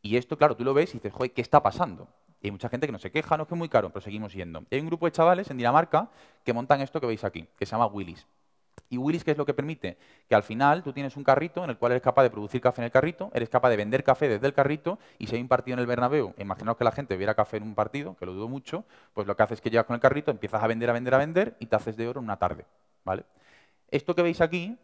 Y esto, claro, tú lo ves y dices, joder, ¿qué está pasando? Y hay mucha gente que no se queja, no es que es muy caro, pero seguimos yendo. Hay un grupo de chavales en Dinamarca que montan esto que veis aquí, que se llama Willis. ¿Y Willis qué es lo que permite? Que al final tú tienes un carrito en el cual eres capaz de producir café en el carrito, eres capaz de vender café desde el carrito y si hay un partido en el Bernabéu, imaginaos que la gente viera café en un partido, que lo dudo mucho, pues lo que haces es que llegas con el carrito, empiezas a vender, a vender, a vender y te haces de oro en una tarde. ¿vale? Esto que veis aquí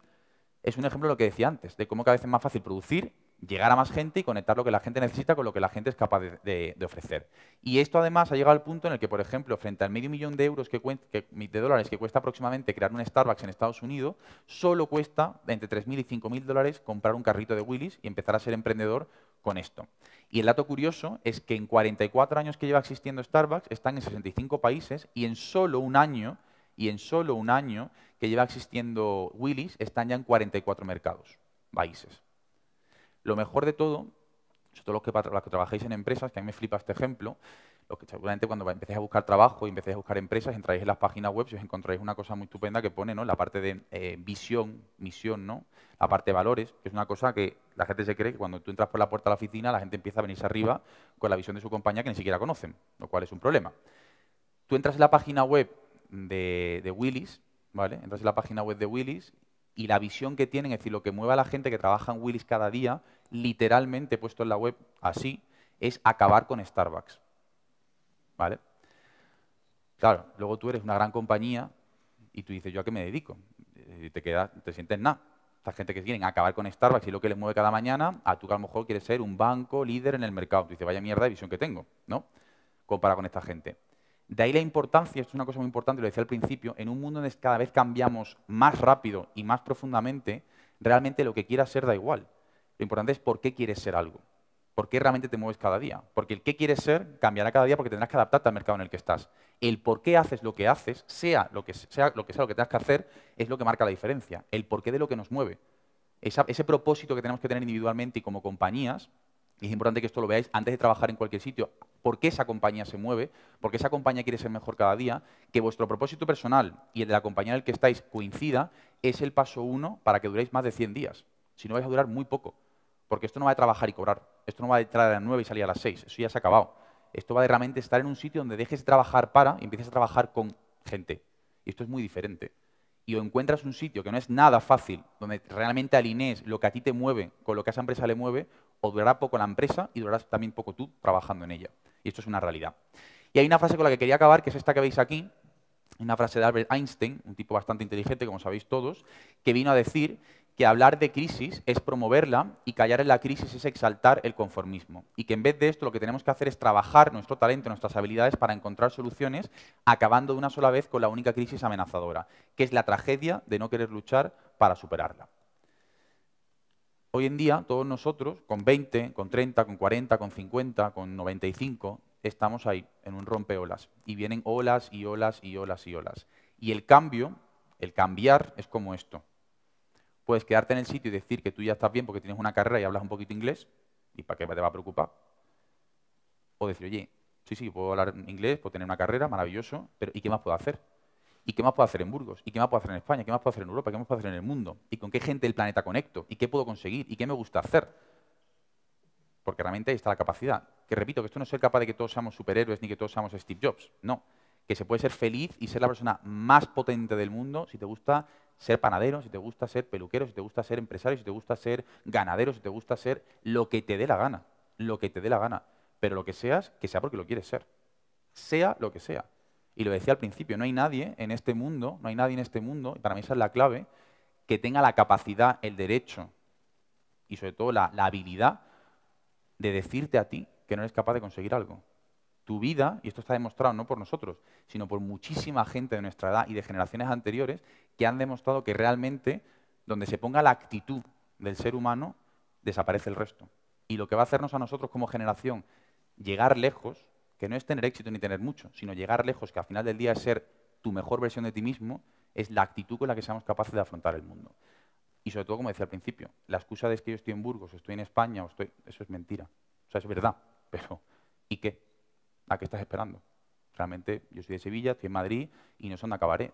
es un ejemplo de lo que decía antes, de cómo cada vez es más fácil producir llegar a más gente y conectar lo que la gente necesita con lo que la gente es capaz de, ofrecer. Y esto además ha llegado al punto en el que, por ejemplo, frente al medio millón de euros que, de dólares que cuesta aproximadamente crear un Starbucks en Estados Unidos, solo cuesta entre 3.000 y 5.000 dólares comprar un carrito de Willis y empezar a ser emprendedor con esto. Y el dato curioso es que en 44 años que lleva existiendo Starbucks, están en 65 países y en solo un año, y en solo un año que lleva existiendo Willis están ya en 44 mercados, países. Lo mejor de todo, sobre todo los que, los trabajáis en empresas, que a mí me flipa este ejemplo, lo que seguramente cuando empecéis a buscar trabajo y empecéis a buscar empresas, entráis en las páginas web y os encontráis una cosa muy estupenda que pone la parte de eh, visión, misión, ¿no? la parte de valores, que es una cosa que la gente se cree que cuando tú entras por la puerta de la oficina, la gente empieza a venirse arriba con la visión de su compañía que ni siquiera conocen, lo cual es un problema. Tú entras en la página web de, de Willis, ¿vale? Entras en la página web de Willis y la visión que tienen, es decir, lo que mueve a la gente que trabaja en Willis cada día, literalmente puesto en la web así, es acabar con Starbucks. ¿Vale? Claro, luego tú eres una gran compañía y tú dices, ¿yo a qué me dedico? Y eh, te, queda, te sientes nada. Esta gente que quieren acabar con Starbucks y lo que les mueve cada mañana, a tú que a lo mejor quieres ser un banco líder en el mercado. Tú dices, vaya mierda de visión que tengo, ¿no? Comparado con esta gente. De ahí la importancia, esto es una cosa muy importante, lo decía al principio, en un mundo en el que cada vez cambiamos más rápido y más profundamente, realmente lo que quieras ser da igual. Lo importante es por qué quieres ser algo, por qué realmente te mueves cada día. Porque el qué quieres ser cambiará cada día porque tendrás que adaptarte al mercado en el que estás. El por qué haces lo que haces, sea lo que sea lo que, que tengas que hacer, es lo que marca la diferencia. El por qué de lo que nos mueve. ese propósito que tenemos que tener individualmente y como compañías, y es importante que esto lo veáis antes de trabajar en cualquier sitio, por qué esa compañía se mueve, por qué esa compañía quiere ser mejor cada día, que vuestro propósito personal y el de la compañía en el que estáis coincida, es el paso uno para que duréis más de 100 días. Si no, vais a durar muy poco porque esto no va a trabajar y cobrar, esto no va a entrar a las 9 y salir a las 6, eso ya se ha acabado. Esto va de realmente estar en un sitio donde dejes de trabajar para y empieces a trabajar con gente. Y esto es muy diferente. Y o encuentras un sitio que no es nada fácil, donde realmente alinees lo que a ti te mueve con lo que a esa empresa le mueve, o durará poco la empresa y durarás también poco tú trabajando en ella. Y esto es una realidad. Y hay una frase con la que quería acabar, que es esta que veis aquí, una frase de Albert Einstein, un tipo bastante inteligente, como sabéis todos, que vino a decir que hablar de crisis es promoverla y callar en la crisis es exaltar el conformismo. Y que en vez de esto lo que tenemos que hacer es trabajar nuestro talento, nuestras habilidades para encontrar soluciones, acabando de una sola vez con la única crisis amenazadora, que es la tragedia de no querer luchar para superarla. Hoy en día todos nosotros, con 20, con 30, con 40, con 50, con 95, estamos ahí, en un rompeolas. Y vienen olas y olas y olas y olas. Y el cambio, el cambiar, es como esto Puedes quedarte en el sitio y decir que tú ya estás bien porque tienes una carrera y hablas un poquito inglés, ¿y para qué te va a preocupar? O decir, oye, sí, sí, puedo hablar inglés, puedo tener una carrera, maravilloso, pero ¿y qué más puedo hacer? ¿Y qué más puedo hacer en Burgos? ¿Y qué más puedo hacer en España? ¿Qué más puedo hacer en Europa? ¿Qué más puedo hacer en el mundo? ¿Y con qué gente del planeta conecto? ¿Y qué puedo conseguir? ¿Y qué me gusta hacer? Porque realmente ahí está la capacidad. Que repito, que esto no es ser capaz de que todos seamos superhéroes ni que todos seamos Steve Jobs. No que se puede ser feliz y ser la persona más potente del mundo si te gusta ser panadero, si te gusta ser peluquero, si te gusta ser empresario, si te gusta ser ganadero, si te gusta ser lo que te dé la gana, lo que te dé la gana. Pero lo que seas, que sea porque lo quieres ser. Sea lo que sea. Y lo decía al principio, no hay nadie en este mundo, no hay nadie en este mundo, y para mí esa es la clave, que tenga la capacidad, el derecho y sobre todo la, la habilidad de decirte a ti que no eres capaz de conseguir algo tu vida, y esto está demostrado no por nosotros, sino por muchísima gente de nuestra edad y de generaciones anteriores, que han demostrado que realmente donde se ponga la actitud del ser humano, desaparece el resto. Y lo que va a hacernos a nosotros como generación llegar lejos, que no es tener éxito ni tener mucho, sino llegar lejos, que al final del día es ser tu mejor versión de ti mismo, es la actitud con la que seamos capaces de afrontar el mundo. Y sobre todo, como decía al principio, la excusa de es que yo estoy en Burgos, estoy en España, o estoy... eso es mentira. O sea, es verdad, pero ¿y qué? ¿a qué estás esperando? Realmente yo soy de Sevilla, estoy en Madrid y no sé dónde acabaré.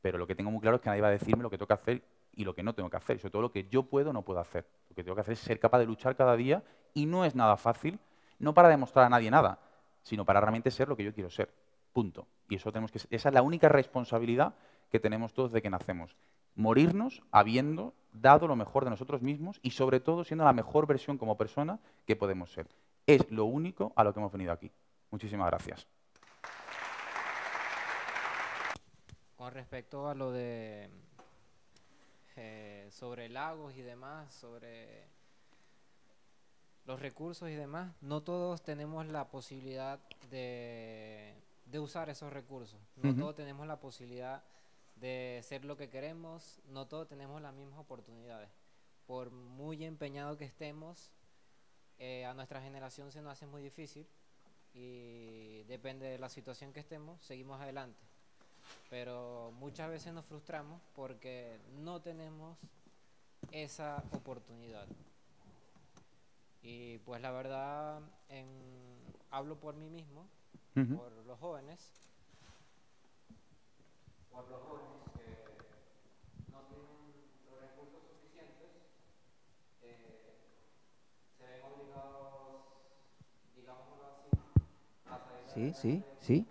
Pero lo que tengo muy claro es que nadie va a decirme lo que tengo que hacer y lo que no tengo que hacer, sobre todo lo que yo puedo no puedo hacer. Lo que tengo que hacer es ser capaz de luchar cada día y no es nada fácil, no para demostrar a nadie nada, sino para realmente ser lo que yo quiero ser. Punto. Y eso tenemos que esa es la única responsabilidad que tenemos todos de que nacemos. Morirnos habiendo dado lo mejor de nosotros mismos y sobre todo siendo la mejor versión como persona que podemos ser. Es lo único a lo que hemos venido aquí. Muchísimas gracias. Con respecto a lo de eh, sobre lagos y demás, sobre los recursos y demás, no todos tenemos la posibilidad de, de usar esos recursos, no todos tenemos la posibilidad de ser lo que queremos, no todos tenemos las mismas oportunidades. Por muy empeñado que estemos, eh, a nuestra generación se nos hace muy difícil y depende de la situación que estemos, seguimos adelante. Pero muchas veces nos frustramos porque no tenemos esa oportunidad. Y pues la verdad, hablo por mí mismo, por los jóvenes, por los jóvenes sí, sí, sí.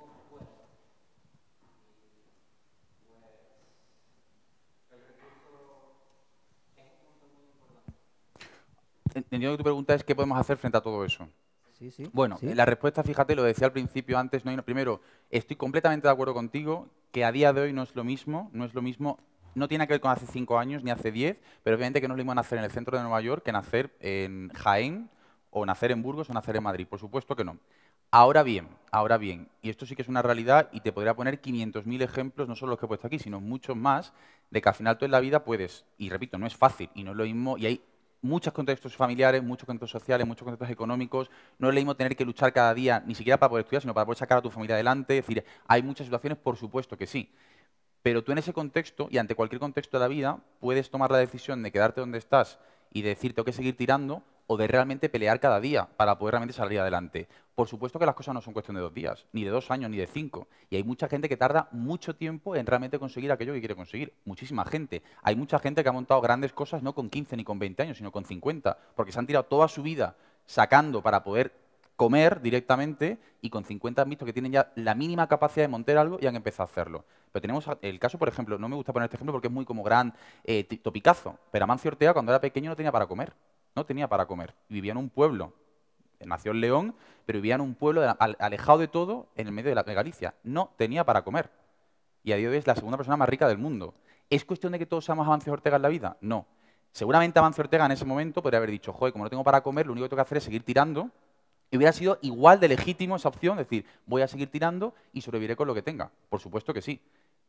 Entiendo que tu pregunta es qué podemos hacer frente a todo eso. Sí, sí, bueno, eh, la respuesta, fíjate, lo decía al principio antes. No, primero, estoy completamente de acuerdo contigo que a día de hoy no es lo mismo, no es lo mismo, no tiene que ver con hace cinco años ni hace diez, pero obviamente que no es lo mismo nacer en el centro de Nueva York que nacer en Jaén o nacer en Burgos o nacer en Madrid. Por supuesto que no. Ahora bien, ahora bien, y esto sí que es una realidad y te podría poner 500.000 ejemplos, no solo los que he puesto aquí, sino muchos más, de que al final tú en la vida puedes, y repito, no es fácil y no es lo mismo, y hay muchos contextos familiares, muchos contextos sociales, muchos contextos económicos. No es lo mismo tener que luchar cada día, ni siquiera para poder estudiar, sino para poder sacar a tu familia adelante. Es decir, hay muchas situaciones, por supuesto que sí. Pero tú en ese contexto y ante cualquier contexto de la vida puedes tomar la decisión de quedarte donde estás y decirte decir, tengo que seguir tirando, o de realmente pelear cada día para poder realmente salir adelante. Por supuesto que las cosas no son cuestión de dos días, ni de dos años, ni de cinco. Y hay mucha gente que tarda mucho tiempo en realmente conseguir aquello que quiere conseguir. Muchísima gente. Hay mucha gente que ha montado grandes cosas no con 15 ni con 20 años, sino con 50, porque se han tirado toda su vida sacando para poder comer directamente y con 50 han visto que tienen ya la mínima capacidad de montar algo y han empezado a hacerlo. Pero tenemos el caso, por ejemplo, no me gusta poner este ejemplo porque es muy como gran eh, topicazo, pero Amancio Ortega cuando era pequeño no tenía para comer no tenía para comer. Vivía en un pueblo, nació en León, pero vivía en un pueblo alejado de todo, en el medio de, la, Galicia. No tenía para comer. Y a día de hoy es la segunda persona más rica del mundo. ¿Es cuestión de que todos seamos avance Ortega en la vida? No. Seguramente avance Ortega en ese momento podría haber dicho, joder, como no tengo para comer, lo único que tengo que hacer es seguir tirando. Y hubiera sido igual de legítimo esa opción, decir, voy a seguir tirando y sobreviviré con lo que tenga. Por supuesto que sí.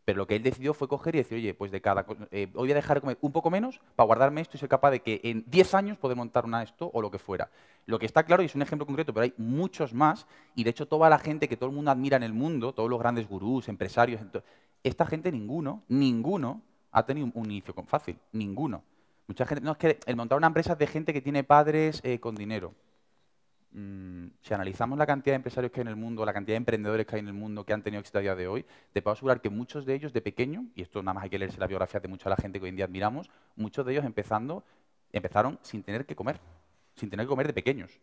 Pero lo que él decidió fue coger y decir, oye, pues de cada... Eh, voy a dejar un poco menos para guardarme esto y ser capaz de que en 10 años poder montar una esto o lo que fuera. Lo que está claro, y es un ejemplo concreto, pero hay muchos más, y de hecho toda la gente que todo el mundo admira en el mundo, todos los grandes gurús, empresarios, esta gente ninguno, ninguno ha tenido un, inicio con fácil, ninguno. Mucha gente, no, es que el montar una empresa es de gente que tiene padres eh, con dinero. Mm, si analizamos la cantidad de empresarios que hay en el mundo, la cantidad de emprendedores que hay en el mundo que han tenido éxito a día de hoy, te puedo asegurar que muchos de ellos de pequeño, y esto nada más hay que leerse la biografía de mucha la gente que hoy en día admiramos, muchos de ellos empezando, empezaron sin tener que comer, sin tener que comer de pequeños.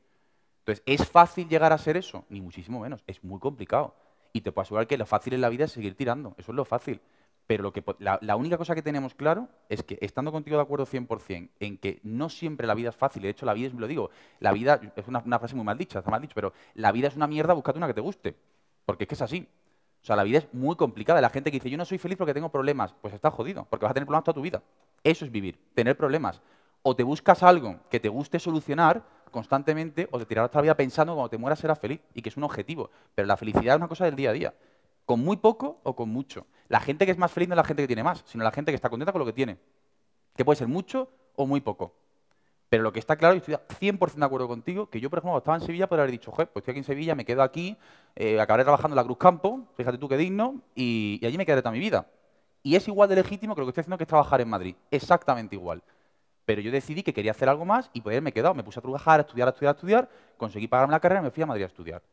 Entonces, ¿es fácil llegar a ser eso? Ni muchísimo menos, es muy complicado. Y te puedo asegurar que lo fácil en la vida es seguir tirando, eso es lo fácil. Pero lo que, la, única cosa que tenemos claro es que, estando contigo de acuerdo 100%, en que no siempre la vida es fácil, de hecho la vida es, lo digo, la vida es una, frase muy mal está mal dicho, pero la vida es una mierda, búscate una que te guste, porque es que es así. O sea, la vida es muy complicada. La gente que dice, yo no soy feliz porque tengo problemas, pues está jodido, porque vas a tener problemas toda tu vida. Eso es vivir, tener problemas. O te buscas algo que te guste solucionar constantemente, o te tirarás toda la vida pensando que cuando te mueras serás feliz, y que es un objetivo. Pero la felicidad es una cosa del día a día. ¿Con muy poco o con mucho? La gente que es más feliz no es la gente que tiene más, sino la gente que está contenta con lo que tiene. Que puede ser mucho o muy poco. Pero lo que está claro, y estoy 100% de acuerdo contigo, que yo, por ejemplo, estaba en Sevilla, podría haber dicho, pues estoy aquí en Sevilla, me quedo aquí, eh, acabaré trabajando en la Cruz Campo, fíjate tú qué digno, y, allí me quedaré toda mi vida. Y es igual de legítimo que lo que estoy haciendo que es trabajar en Madrid. Exactamente igual. Pero yo decidí que quería hacer algo más y pues me he Me puse a trabajar, a estudiar, a estudiar, a estudiar, conseguí pagarme la carrera y me fui a Madrid a estudiar.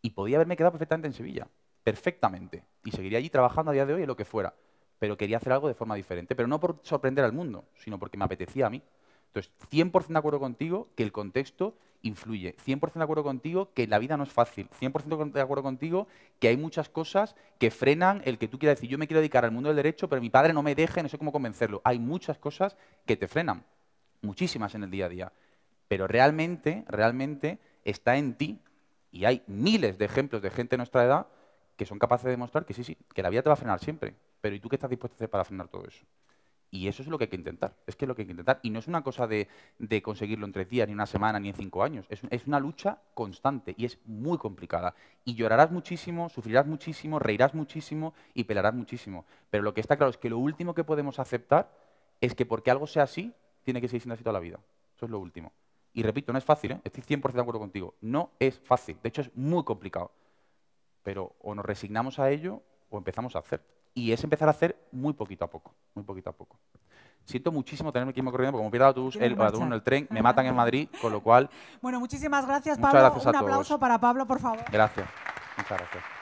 Y podía haberme quedado perfectamente en Sevilla perfectamente y seguiría allí trabajando a día de hoy en lo que fuera, pero quería hacer algo de forma diferente, pero no por sorprender al mundo, sino porque me apetecía a mí. Entonces, 100% de acuerdo contigo que el contexto influye, 100% de acuerdo contigo que la vida no es fácil, 100% de acuerdo contigo que hay muchas cosas que frenan el que tú quieras decir, yo me quiero dedicar al mundo del derecho, pero mi padre no me deja, no sé cómo convencerlo. Hay muchas cosas que te frenan, muchísimas en el día a día, pero realmente, realmente está en ti, y hay miles de ejemplos de gente de nuestra edad que son capaces de demostrar que sí, sí, que la vida te va a frenar siempre. Pero ¿y tú qué estás dispuesto a hacer para frenar todo eso? Y eso es lo que hay que intentar. Es que es lo que hay que intentar. Y no es una cosa de, conseguirlo en tres días, ni una semana, ni en cinco años. Es, una lucha constante y es muy complicada. Y llorarás muchísimo, sufrirás muchísimo, reirás muchísimo y pelarás muchísimo. Pero lo que está claro es que lo último que podemos aceptar es que porque algo sea así, tiene que seguir siendo así toda la vida. Eso es lo último. Y repito, no es fácil, ¿eh? estoy 100% de acuerdo contigo. No es fácil. De hecho, es muy complicado. Pero o nos resignamos a ello o empezamos a hacer. Y es empezar a hacer muy poquito a poco, muy poquito a poco. Siento muchísimo tenerme aquí irme corriendo, porque como he el autobús, el, el, el tren, me matan en Madrid, con lo cual... [laughs] Bueno, muchísimas gracias, Pablo. Un aplauso para Pablo, por favor. Gracias. Muchas gracias.